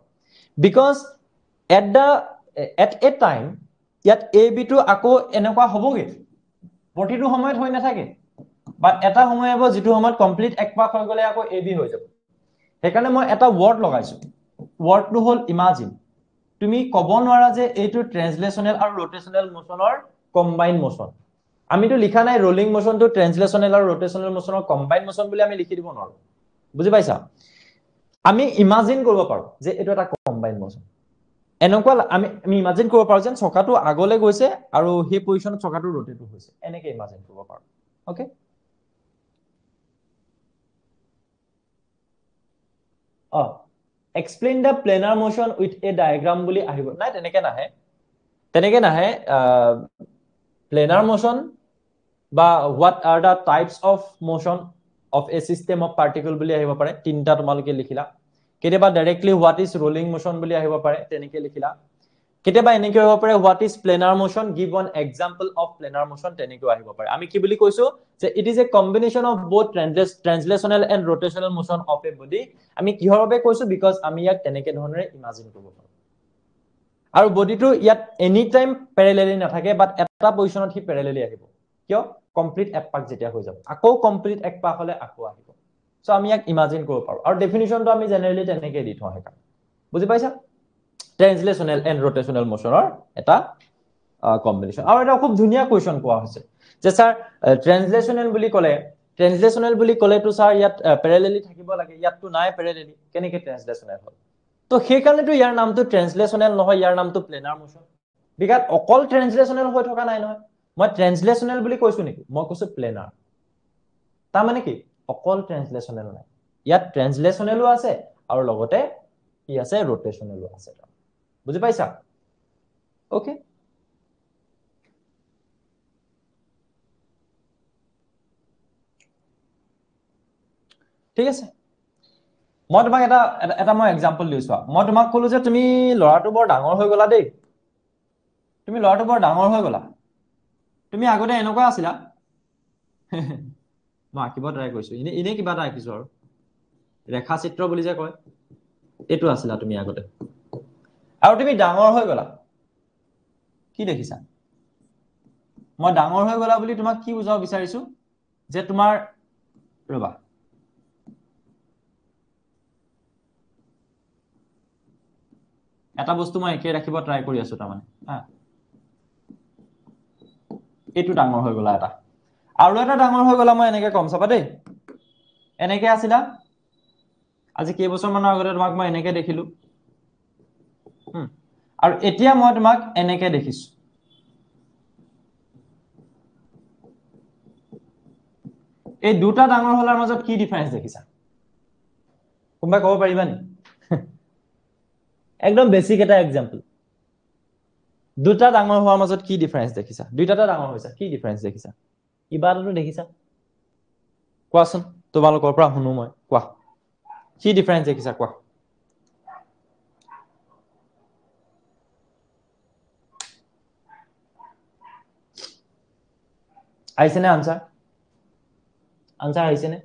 because at the at a time ইয়াত এ বিটো আকৌ এনেকুৱা হ'বগৈ প্ৰতিটো সময়ত হৈ নাথাকে বাট এটা সময় আহিব যিটো সময়ত কমপ্লিট এক পাক হৈ গ'লে আকৌ এ বি হৈ যাব সেইকাৰণে মই এটা ৱৰ্ড লগাইছোঁ ৱৰ্ডটো হ'ল ইমাজিন তুমি ক'ব নোৱাৰা যে এইটো ট্ৰেঞ্চলেশ্যনেল আৰু ৰোটেশ্যনেল মোশ্যনৰ কম্বাইন মোশ্যন আমিতো লিখা নাই ৰলিং মোশ্যনটো ট্ৰেঞ্চলেশ্যনেল আৰু ৰোটেশ্যনেল মোশ্যনৰ কম্বাইন মোশ্যন বুলি আমি লিখি দিব নোৱাৰোঁ বুজি পাইছা আমি ইমাজিন কৰিব পাৰোঁ যে এইটো এটা কম্বাইন মোশ্যন এনেকুৱা আমি আমি ইমাজিন কৰিব পাৰোঁ যেন চকাটো আগলৈ গৈছে আৰু সেই পজিশ্যনত চকাটো ৰটেটো হৈছে এনেকৈ ইমাজিন কৰিব পাৰোঁ অ'কে অঁ explain the planar motion with a diagram বুলি আহিব নাই তেনেকৈ নাহে তেনেকৈ নাহে প্লেনাৰ মোশ্যন বা what are the types of motion of a system of particle বুলি আহিব পাৰে তিনিটা তোমালোকে লিখিলা কেতিয়াবা directly what is rolling motion বুলি আহিব পাৰে তেনেকে লিখিলা কেতিয়াবা এনেকৈ আহিব পাৰে what is planar motion give one example of planar motion তেনেকৈও আহিব পাৰে আমি কি বুলি কৈছো যে it is a combination of বহুত translational and rotational motion of a body আমি কিহৰ বাবে কৈছো বিকজ আমি ইয়াক তেনেকে ধৰণেৰে ইমাজিন কৰিব পাৰোঁ আৰু বডিটো ইয়াত এনি টাইম পেৰেলেলি নাথাকে বাট এটা পজিশ্যনত সি পেৰেলেলি আহিব কিয় কমপ্লিট এক পাক যেতিয়া হৈ যাব আকৌ কমপ্লিট এক পাক হ'লে আকৌ আহিব চ' আমি ইয়াক ইমাজিন কৰিব পাৰোঁ আৰু ডেফিনেশ্যনটো আমি জেনেৰেলি তেনেকৈ দি থওঁ সেইকাৰণে বুজি পাইছা ট্ৰেঞ্চলেশ্যনেল এণ্ড ৰটেশ্যনেল মোশ্যনৰ এটা কম্বিনেশ্যন আৰু এটা খুব ধুনীয়া কুৱেশ্যন কোৱা হৈছে যে ছাৰ ট্ৰেঞ্চলেশ্যনেল বুলি ক'লে ট্ৰেঞ্চলেশ্যনেল বুলি ক'লেতো ছাৰ ইয়াত পেৰেলেলি থাকিব লাগে ইয়াততো নাই পেৰেলেলি কেনেকৈ ট্ৰেঞ্চলেশ্যনেল হ'ল তো সেইকাৰণেতো ইয়াৰ নামটো ট্ৰেঞ্চলেশ্যনেল নহয় ইয়াৰ নামটো প্লেনাৰ মোশ্যন বিকাশ অকল ট্ৰেঞ্চলেশ্যনেল হৈ থকা নাই নহয় মই ট্ৰেঞ্চলেশ্যনেল বুলি কৈছোঁ নেকি মই কৈছোঁ প্লেনাৰ তাৰমানে কি অকল ট্ৰেঞ্চলেশ্যনেল নাই ইয়াত ট্ৰেঞ্চলেশ্যনেলো আছে আৰু লগতে কি আছে ৰোটেশ্যনেলো আছে বুজি পাইছা অ'কে ঠিক আছে মই তোমাক এটা এটা মই এক্সাম্পল দিওঁ চোৱা মই তোমাক ক'লো যে তুমি ল'ৰাটো বৰ ডাঙৰ হৈ গ'লা দেই তুমি ল'ৰাটো বৰ ডাঙৰ হৈ গ'লা তুমি আগতে এনেকুৱা আছিলা মই আঁকিব ট্ৰাই কৰিছো এনেই এনেই কিবা এটা আঁকিছো আৰু ৰেখা চিত্ৰ বুলি যে কয় এইটো আছিলা তুমি আগতে আৰু তুমি ডাঙৰ হৈ গ'লা কি দেখিছা মই ডাঙৰ হৈ গ'লা বুলি তোমাক কি বুজাব বিচাৰিছো যে তোমাৰ ৰ'বা এটা বস্তু মই একেই ৰাখিব ট্ৰাই কৰি আছো তাৰমানে হা এইটো ডাঙৰ হৈ গ'লা এটা আৰু এটা ডাঙৰ হৈ গলা মই এনেকে কম চাবা দেই এনেকে আছিলা আজি কেইবছৰমানৰ আগতে তোমাক মই এনেকে দেখিলো আৰু এতিয়া মই তোমাক এনেকে দেখিছো এই দুটা ডাঙৰ হলাৰ মাজত কি ডিফাৰেঞ্চ দেখিছা কোনোবাই ক'ব পাৰিবা নি একদম বেছিক এটা এক্সাম্পল দুটা ডাঙৰ হোৱাৰ মাজত কি ডিফাৰেঞ্চ দেখিছা দুইটা ডাঙৰ হৈছা কি ডিফাৰেঞ্চ দেখিছা কিবা এটাতো দেখিছা কোৱাচোন তোমালোকৰ পৰা শুনো মই কোৱা কি ডিফাৰেঞ্চ দেখিছা কোৱা আহিছেনে আনচাৰ আনচাৰ আহিছেনে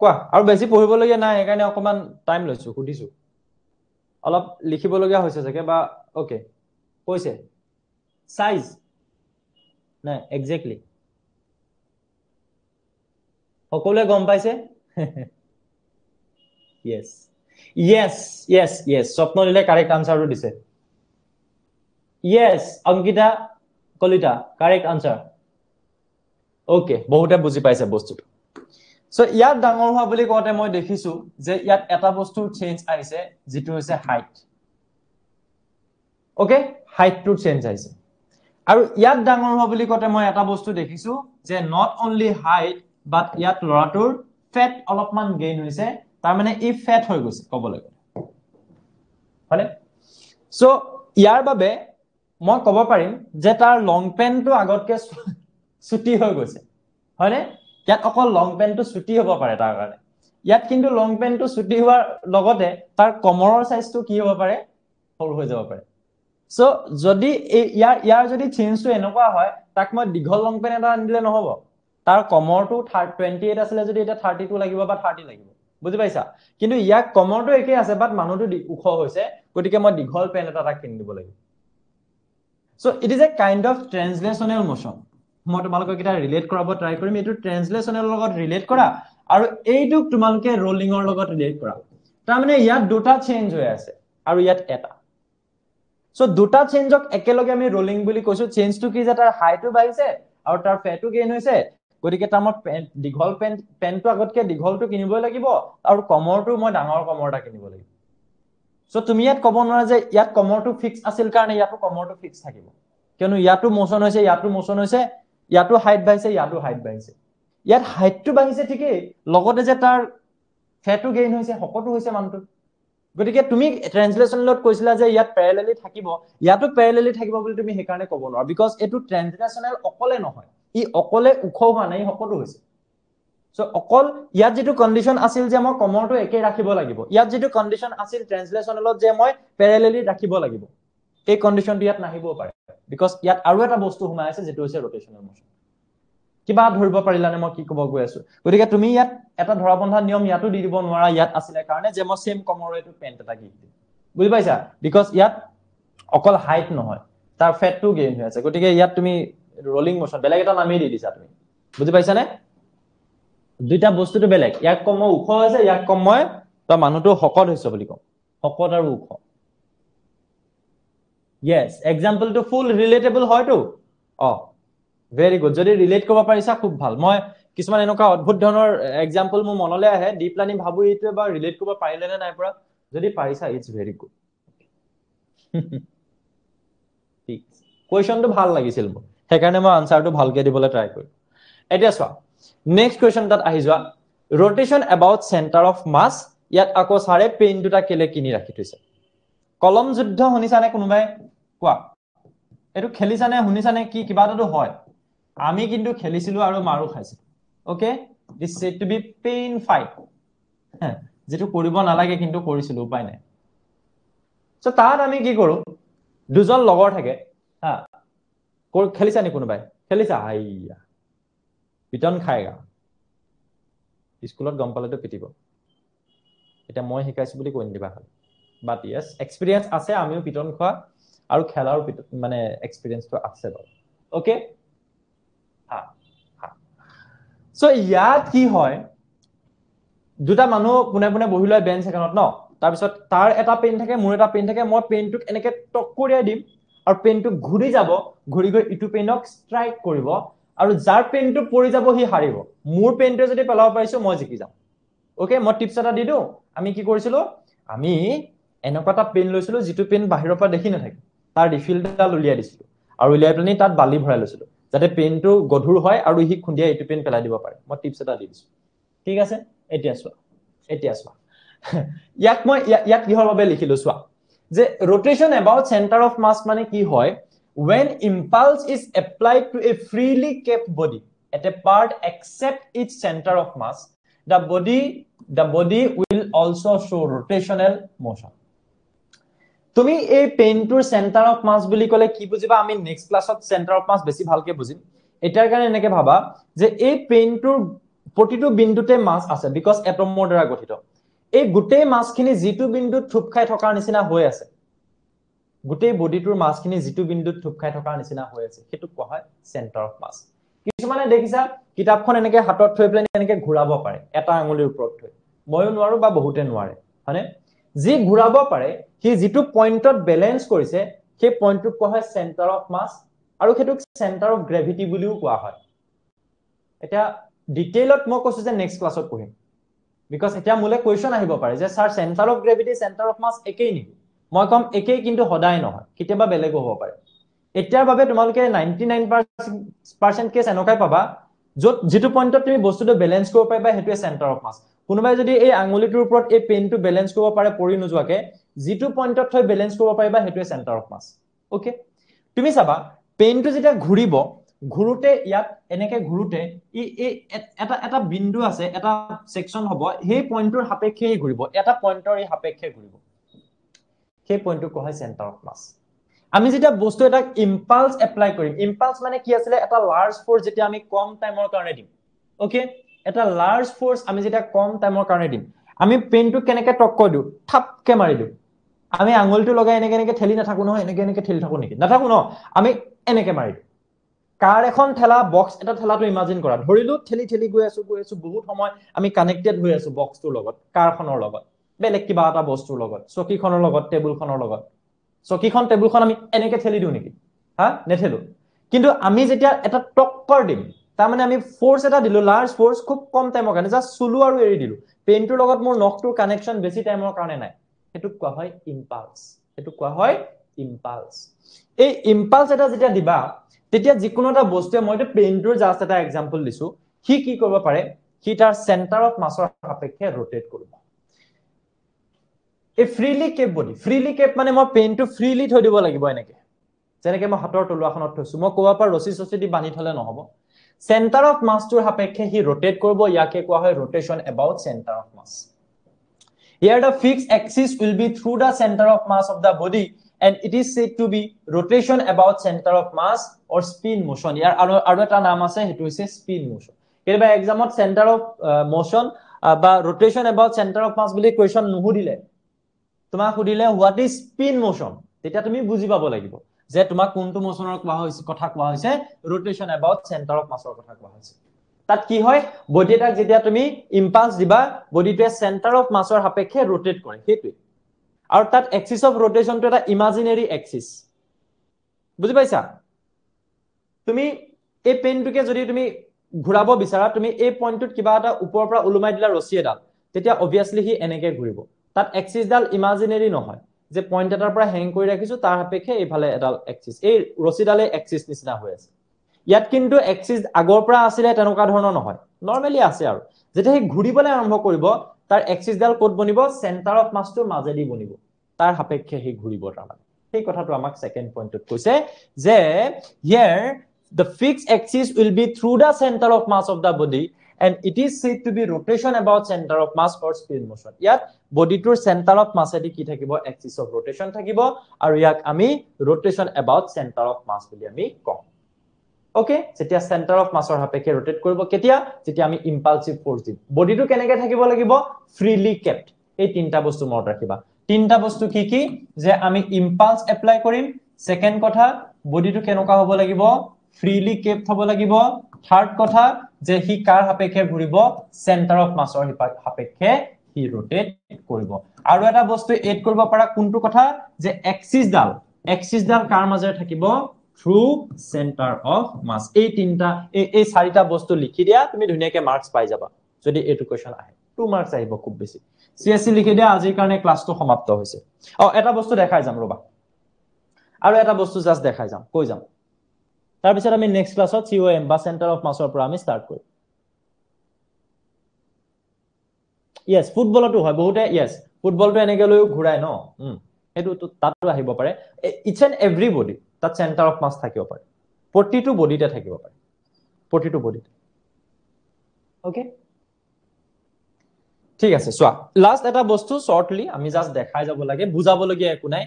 কোৱা আৰু বেছি পঢ়িবলগীয়া নাই সেইকাৰণে অকণমান টাইম লৈছোঁ সুধিছোঁ অলপ লিখিবলগীয়া হৈছে চাগে বা অ'কে কৈছে চাইজ নাই একজেক্টলি সকলোৱে গম পাইছে ইয়েছ ইয়েছ কাৰেক্ট আনচাৰটো দিছে yes Ankita Kalita correct answer okay বহুতে বুজি পাইছে বস্তুটো চ' ইয়াত ডাঙৰ হোৱা বুলি কওঁতে মই দেখিছো যে ইয়াত এটা বস্তু চেঞ্জ আহিছে যিটো হৈছে হাইট অ'কে হাইটটো চেঞ্জ আহিছে আৰু ইয়াত ডাঙৰ হোৱা বুলি কওঁতে মই এটা বস্তু দেখিছো যে নট অনলি হাইট বাট ইয়াত ল'ৰাটোৰ ফেট অলপমান গেইন হৈছে তাৰমানে ই ফেট হৈ গৈছে ক'বলৈ গ'লে হয়নে চ' ইয়াৰ বাবে মই ক'ব পাৰিম যে তাৰ লং পেণ্টটো আগতকে চুটি হৈ গৈছে হয়নে ইয়াত অকল লং পেণ্টটো চুটি হ'ব পাৰে তাৰ কাৰণে ইয়াত কিন্তু লং পেণ্টটো চুটি হোৱাৰ লগতে তাৰ কমৰৰ চাইজটো কি হ'ব পাৰে সৰু হৈ যাব পাৰে চ' যদি এই ইয়াৰ ইয়াৰ যদি চেঞ্জটো এনেকুৱা হয় তাক মই দীঘল লং পেণ্ট এটা আনিলে নহ'ব তাৰ কমৰটো থাৰ্ড টুৱেণ্টি আছিলে যদি এতিয়া থাৰ্টি টু লাগিব বা থাৰ্টি লাগিব বুজি পাইছা কিন্তু ইয়াক কমৰটো একেই আছে বাট মানুহটো ওখ হৈছে গতিকে মই দীঘল পেণ্ট এটা কিনি দিব লাগিব so' it is a kind of translational motion মই তোমালোকক এতিয়া ৰিলেট কৰাব ট্ৰাই কৰিম এইটো ট্ৰেঞ্চলেশ্যনেলৰ লগত ৰিলেট কৰা আৰু এইটোক তোমালোকে ৰলিঙৰ লগত ৰিলেট কৰা তাৰমানে ইয়াত দুটা চেঞ্জ হৈ আছে আৰু ইয়াত এটা চ' দুটা চেঞ্জক একেলগে আমি ৰলিং বুলি কৈছোঁ চেঞ্জটো কি যে তাৰ হাইটো বাঢ়িছে আৰু তাৰ ফেটো গেইন হৈছে গতিকে তাৰ মই পেণ্ট দীঘল পেণ্ট পেণ্টটো আগতকৈ দীঘলটো কিনিবই লাগিব আৰু কমৰটো মই ডাঙৰ কমৰ এটা কিনিব লাগিব চ' তুমি ইয়াত ক'ব নোৱাৰা যে ইয়াত কমৰটো ফিক্স আছিল কাৰণে ইয়াতো কমৰটো ফিক্স থাকিব কিয়নো ইয়াতো মোচন হৈছে ইয়াতো মোচন হৈছে ইয়াতো হাইট বাঢ়িছে ইয়াতো হাইট বাঢ়িছে ইয়াত হাইটটো বাঢ়িছে ঠিকেই লগতে যে তাৰ ফেটো গেইন হৈছে শকতো হৈছে মানুহটো গতিকে তুমি ট্ৰেঞ্চলেশ্যন লগত কৈছিলা যে ইয়াত পেৰেলেলি থাকিব ইয়াতো পেৰেলেলি থাকিব বুলি তুমি সেইকাৰণে ক'ব নোৱাৰা বিকজ এইটো ট্ৰেঞ্চলেশ্যনেল অকলে নহয় ই অকলে ওখ হোৱা নাই ই সকলো হৈছে চ' অকল ইয়াত যিটো কণ্ডিশ্যন আছিল যে মই কমৰটো একেই ৰাখিব লাগিব ইয়াত যিটো কণ্ডিশ্যন আছিল ট্ৰেঞ্চলেশ্যনত যে মই পেৰেলেলি ৰাখিব লাগিব এই কণ্ডিশ্যনটো ইয়াত নাহিব পাৰে বিকজ ইয়াত আৰু এটা বস্তু সোমাই আছে যিটো হৈছে ৰটেশ্যনেল মোশ্যন কিবা ধৰিব পাৰিলানে মই কি ক'ব গৈ আছো গতিকে তুমি ইয়াত এটা ধৰা বন্ধা নিয়ম ইয়াতো দি দিব নোৱাৰা ইয়াত আছিলে কাৰণে যে মই চেম কমৰ এইটো পেণ্ট এটা গিফ্ট দিম বুজি পাইছা বিকজ ইয়াত অকল হাইট নহয় তাৰ ফেটটো গেইন হৈ আছে গতিকে ইয়াত তুমি এইটো ৰলিং মোশ্যন বেলেগ এটা নামেই দি দিছা তুমি বুজি পাইছানে দুইটা বস্তুটো বেলেগ ইয়াক কম মই ওখ হৈছে ইয়াক কম মই তই মানুহটো শকত হৈছে বুলি কম শকত আৰু ওখ য়েছ এক্সাম্পলটো ফুল ৰিলেটেবল হয়তো অ ভেৰি গুড যদি ৰিলেট কৰিব পাৰিছা খুব ভাল মই কিছুমান এনেকুৱা অদ্ভুত ধৰণৰ এক্সাম্পল মোৰ মনলৈ আহে দি পেলাই ভাবোঁ এইটো এবাৰ ৰিলেট কৰিব পাৰিলে নে নাই পৰা যদি পাৰিছা ইটছ ভেৰি গুড কুৱেশ্যনটো ভাল লাগিছিল মোৰ সেইকাৰণে মই আনচাৰটো ভালকে দিবলৈ ট্ৰাই কৰিম এতিয়া চোৱা নেক্সট কুৱেশ্যন তাত আহি যোৱা rotation about centre of mass ইয়াত আকৌ ছাৰে পেইন দুটা কেলে কিনি ৰাখি থৈছে কলম যুদ্ধ শুনিছানে কোনোবাই কোৱা এইটো খেলিছানে শুনিছানে কি কিবা এটাতো হয় আমি কিন্তু খেলিছিলো আৰু মাৰো খাইছিলো okay to be pain fight যিটো কৰিব নালাগে কিন্তু কৰিছিলো উপায় নাই চ' তাত আমি কি কৰো দুজন লগৰ থাকে হা খেলিছা নি কোনোবাই খেলিছা আই পিটন খাইগা স্কুলত গম পালেতো পিটিব এতিয়া মই শিকাইছো বুলি কৈ নিদিবা হ'ল বাট ইয়েছ এক্সপিৰিয়েঞ্চ আছে আমিও পিটন খোৱা আৰু খেলাৰ মানে এক্সপিৰিয়েঞ্চটো আছে বাৰু অ'কে চ' ইয়াত কি হয় দুটা মানুহ পোনে পোনে বহি লয় বেঞ্চ এখনত ন তাৰপিছত তাৰ এটা পেইন থাকে মোৰ এটা পেইন থাকে মই পেইনটোক এনেকে টক কৰিয়াই দিম আৰু পেইনটো ঘূৰি যাব ঘূৰি গৈ ইটো পেইণ্টক ষ্ট্ৰাইক কৰিব আৰু যাৰ পেইণ্টটো পৰি যাব সি হাৰিব মোৰ পেইণ্টটোৱে যদি পেলাব পাৰিছো মই জিকি যাম অ'কে মই টিপছ এটা দি দিওঁ আমি কি কৰিছিলোঁ আমি এনেকুৱা এটা পেইন লৈছিলোঁ যিটো পেইণ্ট বাহিৰৰ পৰা দেখি নাথাকে তাৰ ৰিফিলডাল উলিয়াই দিছিলোঁ আৰু উলিয়াই পেলাই তাত বালি ভৰাই লৈছিলোঁ যাতে পেইনটো গধুৰ হয় আৰু সি খুন্দিয়াই ইটো পেইণ্ট পেলাই দিব পাৰে মই টিপছ এটা দি দিছোঁ ঠিক আছে এতিয়া চোৱা এতিয়া চোৱা ইয়াক মই ইয়াক কিহৰ বাবে লিখিলোঁ চোৱা যে rotation about centre of mass মানে কি হয় when impulse is applied to a freely kept body at a part except its center of mass the body the body will also show rotational motion তুমি এই পেইনটোৰ centre of mass বুলি ক'লে কি বুজিবা আমি নেক্সট ক্লাছত চেণ্টাৰ অফ মাছ বেছি ভালকৈ বুজিম এতিয়াৰ কাৰণে এনেকে ভাবা যে এই পেইনটোৰ প্ৰতিটো বিন্দুতে মাছ আছে বিকজ এটমৰ দ্বাৰা গঠিত এই গোটেই মাছখিনি যিটো বিন্দুত থোপ খাই থকাৰ নিচিনা হৈ আছে গোটেই বডিটোৰ মাছখিনি যিটো বিন্দুত থোপ খাই থকাৰ নিচিনা হৈ আছে সেইটোক কোৱা হয় চেণ্টাৰ অফ মাছ কিছুমানে দেখিছা কিতাপখন এনেকে হাতত থৈ পেলাই এনেকে ঘূৰাব পাৰে এটা আঙুলিৰ ওপৰত থৈ ময়ো নোৱাৰো বা বহুতে নোৱাৰে হয়নে যি ঘূৰাব পাৰে সি যিটো পইণ্টত বেলেঞ্চ কৰিছে সেই পইণ্টটোক কোৱা হয় চেণ্টাৰ অফ মাছ আৰু সেইটোক চেণ্টাৰ অফ গ্ৰেভিটি বুলিও কোৱা হয় এতিয়া ডিটেইলত মই কৈছো যে নেক্সট ক্লাছত পঢ়িম বিকজ এতিয়া মোলৈ কুৱেশ্যন আহিব পাৰে যে sir centre of gravity centre of mass একেই নেকি মই কম একেই কিন্তু সদায় নহয় কেতিয়াবা বেলেগো হ'ব পাৰে এতিয়াৰ বাবে তোমালোকে ninety nine percent percent case এনেকুৱাই পাবা য'ত যিটো পইণ্টত তুমি বস্তুটো বেলেঞ্চ কৰিব পাৰিবা সেইটোৱে চেণ্টাৰ অফ মাছ কোনোবাই যদি এই আঙুলিটোৰ ওপৰত এই পেইনটো বেলেঞ্চ কৰিব পাৰে পৰি নোযোৱাকে যিটো পইণ্টত থৈ বেলেঞ্চ কৰিব পাৰিবা সেইটোৱে চেণ্টাৰ অফ মাছ অ'কে তুমি চাবা পেইনটো যেতিয়া ঘূৰিব ঘূৰোতে ইয়াত এনেকে ঘূৰোতে ই এই এটা এটা বিন্দু আছে এটা ছেকশ্যন হ'ব সেই পইণ্টটোৰ সাপেক্ষেই ঘূৰিব এটা পইণ্টৰ এই সাপেক্ষে ঘূৰিব সেই পইণ্টটোক কোৱা হয় চেণ্টাৰ অফ মাছ আমি যেতিয়া বস্তু এটাক ইম্পালছ এপ্লাই কৰিম ইম্পালছ মানে কি আছিলে এটা লাৰ্জ ফ'ৰ্চ যেতিয়া আমি কম টাইমৰ কাৰণে দিম অ'কে এটা লাৰ্জ ফ'ৰ্চ আমি যেতিয়া কম টাইমৰ কাৰণে দিম আমি পেইনটো কেনেকৈ টক্কৰ দিওঁ থাপকৈ মাৰিলোঁ আমি আঙুলিটো লগাই এনেকৈ এনেকৈ ঠেলি নাথাকোঁ নহয় এনেকৈ এনেকৈ ঠেলি থাকোঁ নেকি নাথাকোঁ ন আমি এনেকৈ দিওঁ কাৰ এখন ঠেলা বক্স এটা ঠেলাটো ইমাজিন কৰা ধৰিলোঁ ঠেলি ঠেলি গৈ আছোঁ গৈ আছোঁ বহুত সময় আমি কানেক্টেড হৈ আছোঁ বক্সটোৰ লগত কাৰখনৰ লগত বেলেগ কিবা এটা বস্তুৰ লগত চকীখনৰ লগত টেবুলখনৰ লগত চকীখন টেবুলখন আমি এনেকে ঠেলি দিওঁ নেকি হা নেঠেলো কিন্তু আমি যেতিয়া এটা টক্কৰ দিম তাৰমানে আমি ফৰ্চ এটা দিলো লাৰ্জ ফৰ্চ খুব কম টাইমৰ কাৰণে জাষ্ট চুলু আৰু এৰি দিলো পেইনটোৰ লগত মোৰ নখটোৰ কানেকশ্যন বেছি টাইমৰ কাৰণে নাই সেইটোক কোৱা হয় ইম্পালছ সেইটোক কোৱা হয় ইম্পালছ এই ইম্পালছ এটা যেতিয়া দিবা তেতিয়া যিকোনো এটা বস্তুৱে মই পেইনটোৰ জাষ্ট এটা এক্সাম্পল দিছো সি কি কৰিব পাৰে সি তাৰ চেণ্টাৰ অফ মাছৰ সাপেক্ষে ৰোটেট কৰিব এই freely cap body freely cap মানে মই পেইনটো ফ্ৰীলি থৈ দিব লাগিব এনেকে যেনেকে মই হাতৰ তলুৱাখনত থৈছো মই কোৱাৰ পৰা ৰচি চচি দি বান্ধি থলে নহব চেণ্টাৰ অফ মাছটোৰ সাপেক্ষে সি ৰটেট কৰিব ইয়াকে কোৱা হয় rotation about centre of mass ইয়াৰ the fix axis will be through the centre of mass of the body and it is said to be rotation about centre of mass or spin motion ইয়াৰ আৰু আৰু এটা নাম আছে সেইটো হৈছে spin motion কেতিয়াবা এক্সামত চেণ্টাৰ অফ মোশ্যন বা rotation about centre of mass বুলি কুৱেশ্যন নুসুধিলে তোমাক সুধিলে হোৱাট ইজ স্পিন মোশ্যন তেতিয়া তুমি বুজি পাব লাগিব যে তোমাক কোনটো মোশ্যনৰ কোৱা হৈছে কথা কোৱা হৈছে ৰোটেশ্যন এবাউট চেণ্টাৰ অফ মাছৰ কথা কোৱা হৈছে তাত কি হয় বডি এটাক যেতিয়া তুমি ইম্পাল্ছ দিবা বডিটোৱে চেণ্টাৰ অফ মাছৰ সাপেক্ষে ৰোটেট কৰে সেইটোৱে আৰু তাত এক্সিছ অফ ৰোটেশ্যনটো এটা ইমাজিনেৰী এক্সিছ বুজি পাইছা তুমি এই পেইনটোকে যদি তুমি ঘূৰাব বিচাৰা তুমি এই পইণ্টটোত কিবা এটা ওপৰৰ পৰা ওলোমাই দিলা ৰছী এডাল তেতিয়া অভিয়াছলি সি এনেকে ঘূৰিব তাত এক্সিছডাল ইমাজিনেৰি নহয় যে পইণ্ট এটাৰ পৰা হেং কৰি ৰাখিছো তাৰ সাপেক্ষে এইফালে এডাল এক্সিছ এই ৰছীডালেই এক্সিছ নিচিনা হৈ আছে ইয়াত কিন্তু এক্সিছ আগৰ পৰা আছিলে তেনেকুৱা ধৰণৰ নহয় নৰ্মেলি আছে আৰু যেতিয়া সি ঘূৰিবলৈ আৰম্ভ কৰিব তাৰ এক্সিছডাল ক'ত বনিব চেণ্টাৰ অফ মাছটোৰ মাজেদি বনিব তাৰ সাপেক্ষে সি ঘূৰিব তাৰমানে সেই কথাটো আমাক ছেকেণ্ড পইণ্টত কৈছে যে ইয়াৰ the fix axis will be through the centre of mass of the body and it is said to be rotation about centre of mass for speed motion ইয়াত বডিটোৰ চেণ্টাৰ অফ মাছেদি কি থাকিব এক্সিছ অফ ৰোটেশ্যন থাকিব আৰু ইয়াক আমি rotation about centre of mass বুলি আমি কওঁ অ'কে যেতিয়া চেণ্টাৰ অফ মাছৰ সাপেক্ষে ৰোটেট কৰিব কেতিয়া যেতিয়া আমি ইম্পালচিভ ফৰ্চ দিম বডিটো কেনেকৈ থাকিব লাগিব ফ্ৰিলি কেপ্ট এই তিনিটা বস্তু মনত ৰাখিবা তিনিটা বস্তু কি কি যে আমি ইম্পালছ এপ্লাই কৰিম ছেকেণ্ড কথা বডিটো কেনেকুৱা হ'ব লাগিব ফ্ৰিলি কেপ্ট হ'ব লাগিব থাৰ্ড কথা যে সি কাৰ সাপেক্ষে ঘূৰিব চেণ্টাৰ অফ মাছৰ সাপেক্ষে সি ৰটেট কৰিব আৰু এটা বস্তু এড কৰিব পৰা কোনটো কথা যে এক্সিছডাল এক্সিছডাল কাৰ মাজেৰে থাকিব থ্ৰু চেণ্টাৰ অফ মাছ এই তিনিটা এই চাৰিটা বস্তু লিখি দিয়া তুমি ধুনীয়াকে মাৰ্কছ পাই যাবা যদি এইটো কুৱেশ্যন আহে টু মাৰ্কছ আহিব খুব বেছি চি এছ চি লিখি দিয়া আজিৰ কাৰণে ক্লাছটো সমাপ্ত হৈছে অ এটা বস্তু দেখাই যাম ৰবা আৰু এটা বস্তু জাষ্ট দেখাই যাম কৈ যাম তাৰপিছত আমি নেক্সট ক্লাছত চি অ' এম বা চেণ্টাৰ অফ মাছৰ পৰা আমি ষ্টাৰ্ট কৰিম য়েছ ফুটবলতো হয় বহুতে য়েছ ফুটবলটো এনেকে লৈও ঘূৰাই ন সেইটোতো তাতো আহিব পাৰে ইটছ এণ্ড এভৰি বডি তাত চেণ্টাৰ অফ মাছ থাকিব পাৰে প্ৰতিটো বডিতে থাকিব পাৰে প্ৰতিটো বডিতে অ'কে ঠিক আছে চোৱা লাষ্ট এটা বস্তু শ্বৰ্টলি আমি জাষ্ট দেখাই যাব লাগে বুজাবলগীয়া একো নাই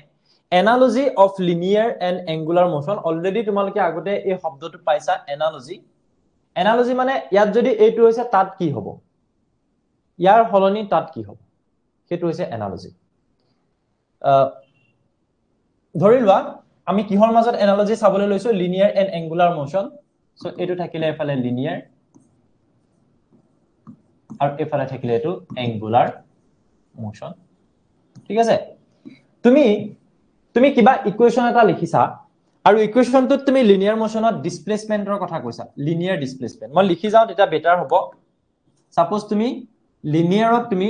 analogy of linear and angular motion already তোমালোকে আগতে এই শব্দটো পাইছা এনালজি এনালজি মানে ইয়াত যদি এইটো হৈছে তাত কি হ'ব ইয়াৰ সলনি তাত কি হ'ব সেইটো হৈছে এনালজি ধৰি লোৱা আমি কিহৰ মাজত এনালজি চাবলৈ লৈছো লিনিয়াৰ এণ্ড এংগুলাৰ মোশ্যন চ' এইটো থাকিলে এফালে লিনিয়াৰ আৰু এইফালে থাকিলে এইটো এংগুলাৰ মোশ্যন ঠিক আছে তুমি তুমি কিবা ইকুৱেশ্যন এটা লিখিছা আৰু ইকুৱেশ্যনটোত তুমি লিনিয়াৰ মোশ্যনত ডিছপ্লেচমেণ্টৰ কথা কৈছা লিনিয়াৰ ডিছপ্লেচমেণ্ট মই লিখি যাওঁ তেতিয়া বেটাৰ হ'ব চাপ'জ তুমি লিনিয়াৰত তুমি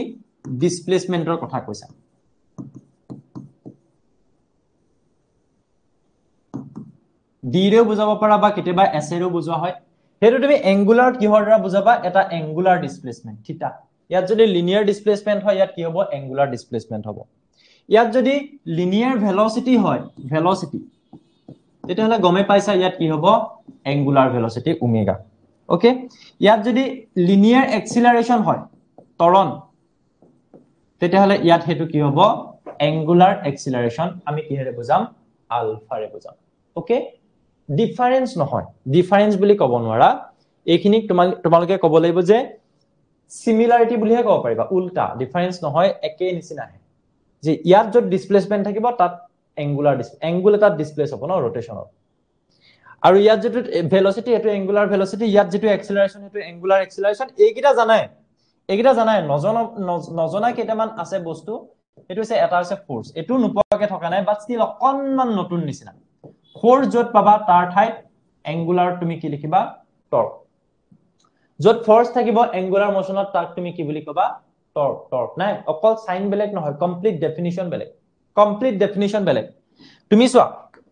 ডিছপ্লেচমেণ্টৰ কথা কৈছা ডিৰেও বুজাব পাৰা বা কেতিয়াবা এছেৰেও বুজোৱা হয় সেইটো তুমি এংগুলাৰ কিহৰ দ্বাৰা বুজাবা এটা এংগুলাৰ ডিছপ্লেচমেণ্ট ঠিকা ইয়াত যদি লিনিয়াৰ ডিছপ্লেচমেণ্ট হয় ইয়াত কি হ'ব এংগুলাৰ ডিছপ্লেচমেণ্ট হ'ব ইয়াত যদি লিনিয়াৰ ভেলচিটি হয় ভেলচিটি তেতিয়াহ'লে গমেই পাইছা ইয়াত কি হ'ব এংগুলাৰ ভেলচিটি উমেগা অ'কে ইয়াত যদি লিনিয়াৰ এক্সিলাৰেশ্যন হয় তৰণ তেতিয়াহ'লে ইয়াত সেইটো কি হ'ব এংগুলাৰ এক্সিলাৰেশ্যন আমি কিহেৰে বুজাম আলফাৰে বুজাম অ'কে ডিফাৰেঞ্চ নহয় ডিফাৰেঞ্চ বুলি ক'ব নোৱাৰা এইখিনিক তোমাক তোমালোকে ক'ব লাগিব যে চিমিলাৰিটি বুলিহে ক'ব পাৰিবা উল্টা ডিফাৰেঞ্চ নহয় একেই নিচিনাহে যে ইয়াত য'ত ডিছপ্লেচমেণ্ট থাকিব তাত এংগুলাৰ ডিছ এংগুল এটা ডিছপ্লেচ হ'ব ন ৰটেশ্যনত আৰু ইয়াত যিটো ভেলচিটি সেইটো এংগুলাৰ ভেলচিটি ইয়াত যিটো এক্সিলাৰেশ্যন সেইটো এংগুলাৰ এক্সিলাৰেশ্যন এইকেইটা জানাই এইকেইটা জানাই নজনা নজনা কেইটামান আছে বস্তু সেইটো হৈছে এটা হৈছে ফ'ৰ্চ এইটো নোপোৱাকৈ থকা নাই বাট ষ্টিল অকণমান নতুন নিচিনা ফ'ৰ্চ য'ত পাবা তাৰ ঠাইত এংগুলাৰ তুমি কি লিখিবা টৰ্ক য'ত ফ'ৰ্চ থাকিব এংগুলাৰ মোশ্যনত তাক তুমি কি বুলি ক'বা টৰ্ক টৰ্ক নাই অকল চাইন বেলেগ নহয় কমপ্লিট ডেফিনেশ্যন বেলেগ কমপ্লিট ডেফিনেশ্যন বেলেগ তুমি চোৱা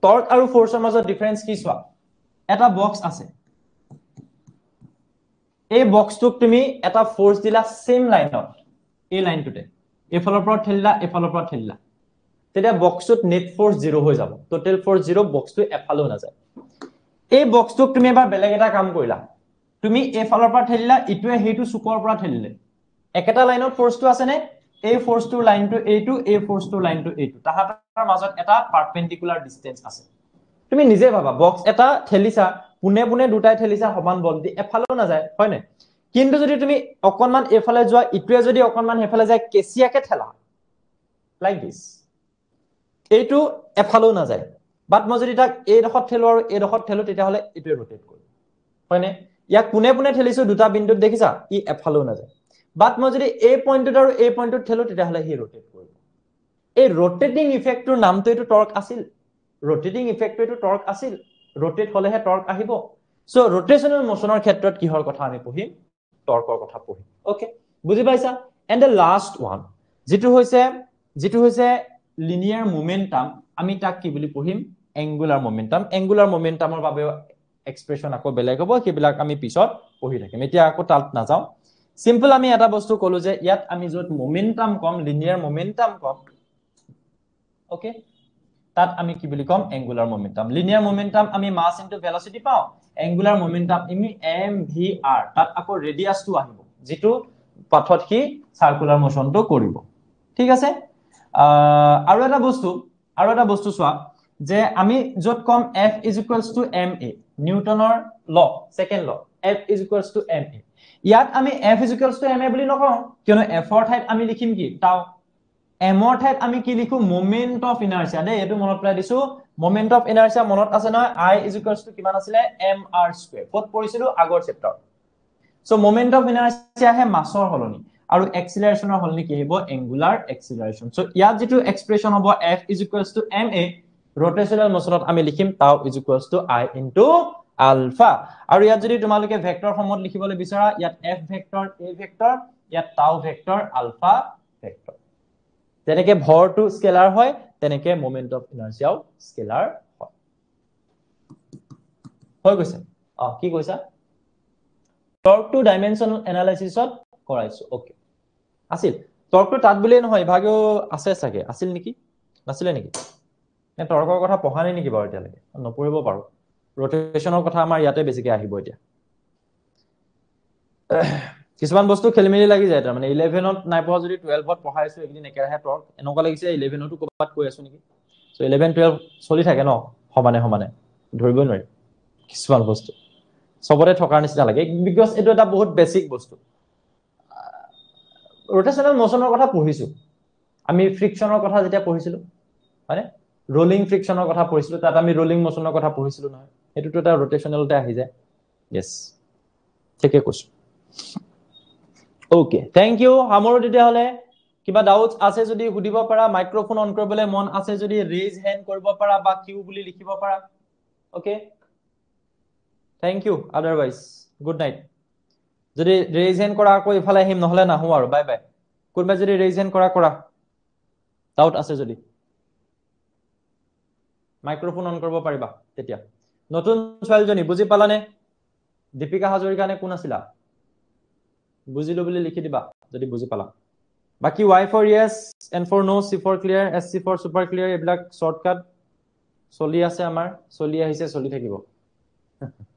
টৰ্ক আৰু ফৰ্চৰ মাজত ডিফাৰেঞ্চ কি চোৱা এটা বক্স আছে এই বক্সটোক তুমি এটা ফৰ্চ দিলা চেম লাইনত এই লাইনটোতে এইফালৰ পৰা ঠেলিলা এইফালৰ পৰা ঠেলিলা তেতিয়া বক্সটোত নেট ফৰ্চ জিৰ' হৈ যাব টোটেল ফৰ্চ জিৰ' বক্সটো এফালেও নাযায় এই বক্সটোক তুমি এবাৰ বেলেগ এটা কাম কৰিলা তুমি এইফালৰ পৰা ঠেলিলা ইটোৱে সেইটো চুকৰ পৰা ঠেলিলে একেটা লাইনত ফৰ্চটো আছেনে এই ফৰ্চটোৰ লাইনটো এইটো এই ফৰ্চটোৰ লাইনটো এইটো তাহাঁতৰ মাজত এটা পাৰ্পেণ্ডিকুলাৰ ডিষ্টেঞ্চ আছে তুমি নিজে ভাবা বক্স এটা ঠেলিছা পোনে পোনে দুটাই ঠেলিছা সমান বল দি এফালেও নাযায় হয়নে কিন্তু যদি তুমি অকণমান এইফালে যোৱা ইটোৱে যদি অকণমান সেইফালে যায় কেচিয়াকে ঠেলা লাইক দিছ এইটো এফালেও নাযায় বাট মই যদি তাক এইডোখৰত ঠেলো আৰু এইডোখৰত ঠেলো তেতিয়াহ'লে এইটোৱে ৰোটেট কৰোঁ হয়নে ইয়াক পোনে পোনে ঠেলিছোঁ দুটা বিন্দুত দেখিছা ই এফালেও নাযায় বাট মই যদি এই পইণ্টটোত আৰু এই পইণ্টটোত খেলো তেতিয়াহ'লে সি ৰটেট কৰিব এই ৰটেটিং ইফেক্টটোৰ নামটো এইটো টৰ্ক আছিল ৰটেটিং ইফেক্টটো এইটো টৰ্ক আছিল ৰটেট হ'লেহে টৰ্ক আহিব চ' ৰটেশ্যনেল মোশ্যনৰ ক্ষেত্ৰত কিহৰ কথা আমি পঢ়িম টৰ্কৰ কথা পঢ়িম অ'কে বুজি পাইছা এণ্ড দ্য লাষ্ট ওৱান যিটো হৈছে যিটো হৈছে লিনিয়াৰ মোমেণ্টাম আমি তাক কি বুলি পঢ়িম এংগুলাৰ মোমেণ্টাম এংগুলাৰ মোমেণ্টামৰ বাবে এক্সপ্ৰেশ্যন আকৌ বেলেগ হ'ব সেইবিলাক আমি পিছত পঢ়ি থাকিম এতিয়া আকৌ তাত নাযাওঁ চিম্পল আমি এটা বস্তু কলো যে ইয়াত আমি য'ত মমেণ্টাম কম লিনিয়াৰ মমেণ্টাম কম অ'কে তাত আমি কি বুলি ক'ম এংগুলাৰ মমেণ্টাম লিনিয়াৰ মমেণ্টাম আমি মাছ ইনটো ভেলচিটি পাওঁ এংগুলাৰ মমেণ্টাম ইমি এম ভি আৰ তাত আকৌ ৰেডিয়াছটো আহিব যিটো পাথত সি চাৰ্কুলাৰ মোশ্যনটো কৰিব ঠিক আছে আৰু এটা বস্তু আৰু এটা বস্তু চোৱা যে আমি য'ত ক'ম F is equals to M A নিউটনৰ law second law F is equals to M A ইয়াত আমি এফ ইজিকেলছ বুলি নকওঁ কিয়নো এফৰ ঠাইত আমি লিখিম কি তাও এমৰ ঠাইত আমি কি লিখো মুভমেণ্ট অফ ইনাৰ্চিয়া দেই এইটো মনত পেলাই দিছো মুভমেণ্ট অফ ইনাৰ্চিয়া মনত আছে নহয় আই ইজিকেলছ টো কিমান আছিলে এম আৰ স্কুৱেৰ ক'ত পঢ়িছিলো আগৰ চেপ্টাৰ চ' মুভমেণ্ট অফ ইনাৰ্চিয়াহে মাছৰ সলনি আৰু এক্সিলাৰেশ্যনৰ সলনি কি আহিব এংগুলাৰ এক্সিলাৰেশ্যন চ' ইয়াত যিটো এক্সপ্ৰেচন হ'ব F is equals to M A rotational মোচনত আমি লিখিম tau is equals to I into alpha আৰু ইয়াত যদি তোমালোকে ভেক্টৰ সমূহত লিখিবলৈ বিচাৰা ইয়াত এফ ভেক্টৰ এ ভেক্টৰ ইয়াত টাউ ভেক্টৰ আলফা ভেক্টৰ যেনেকে ভৰটো স্কেলাৰ হয় তেনেকে মুমেণ্ট অফ ইনাৰ্জিয়াও স্কেলাৰ হয় হৈ গৈছে অ কি কৈছা টৰ্কটো ডাইমেনশ্যনেল এনালাইচিছত কৰাইছো অ'কে আছিল টৰ্কটো তাত বুলিয়েই নহয় ভাগেও আছে চাগে আছিল নেকি নাছিলে নেকি নে টৰ্কৰ কথা পঢ়ানে নেকি বাৰু এতিয়ালৈকে নপঢ়িব পাৰো ৰটেশ্যনৰ কথা আমাৰ ইয়াতে বেছিকে আহিব এতিয়া কিছুমান বস্তু খেলি মেলি লাগি যায় তাৰমানে ইলেভেনত নাই পোৱা যদি টুৱেলভত পঢ়াই আছো এইখিনি একেৰাহে তৰ্ক এনেকুৱা লাগিছে ইলেভেনতো ক'ৰবাত কৈ আছো নেকি চ' ইলেভেন টুৱেলভ চলি থাকে ন সমানে সমানে ধৰিবই নোৱাৰি কিছুমান বস্তু চবতে থকাৰ নিচিনা লাগে বিকজ এইটো এটা বহুত বেছিক বস্তু ৰটেশ্যনেল মোশ্যনৰ কথা পঢ়িছোঁ আমি ফ্ৰিকশ্যনৰ কথা যেতিয়া পঢ়িছিলোঁ হয়নে ৰলিং ফ্ৰিকশ্যনৰ কথা পঢ়িছিলোঁ তাত আমি ৰলিং মচনৰ কথা পঢ়িছিলোঁ নহয় সেইটোতো এটা ৰটেচনেলতে আহি যায় য়েছ ঠিকে কৈছো অ'কে থেংক ইউ সামৰো তেতিয়াহ'লে কিবা ডাউটছ আছে যদি সুধিব পাৰা মাইক্ৰ'ফোন অন কৰিবলৈ মন আছে যদি ৰেইজ হেণ্ড কৰিব পাৰা বা কিউ বুলি লিখিব পাৰা okay thank you otherwise good night যদি ৰেইজ হেণ্ড কৰা আকৌ ইফালে আহিম নহ'লে নাহো আৰু বাই বাই কোনোবাই যদি ৰেইজ হেণ্ড কৰা কৰা ডাউট আছে যদি মাইক্ৰ'ফোন অন কৰিব পাৰিবা তেতিয়া নতুন ছোৱালীজনী বুজি পালানে দীপিকা নে কোন আছিলা বুজিলো বুলি লিখি দিবা যদি বুজি পালা বাকী Y for yes N for no' C for clear S C for super clear এইবিলাক শ্বৰ্টকাট চলি আছে আমাৰ চলি আহিছে চলি থাকিব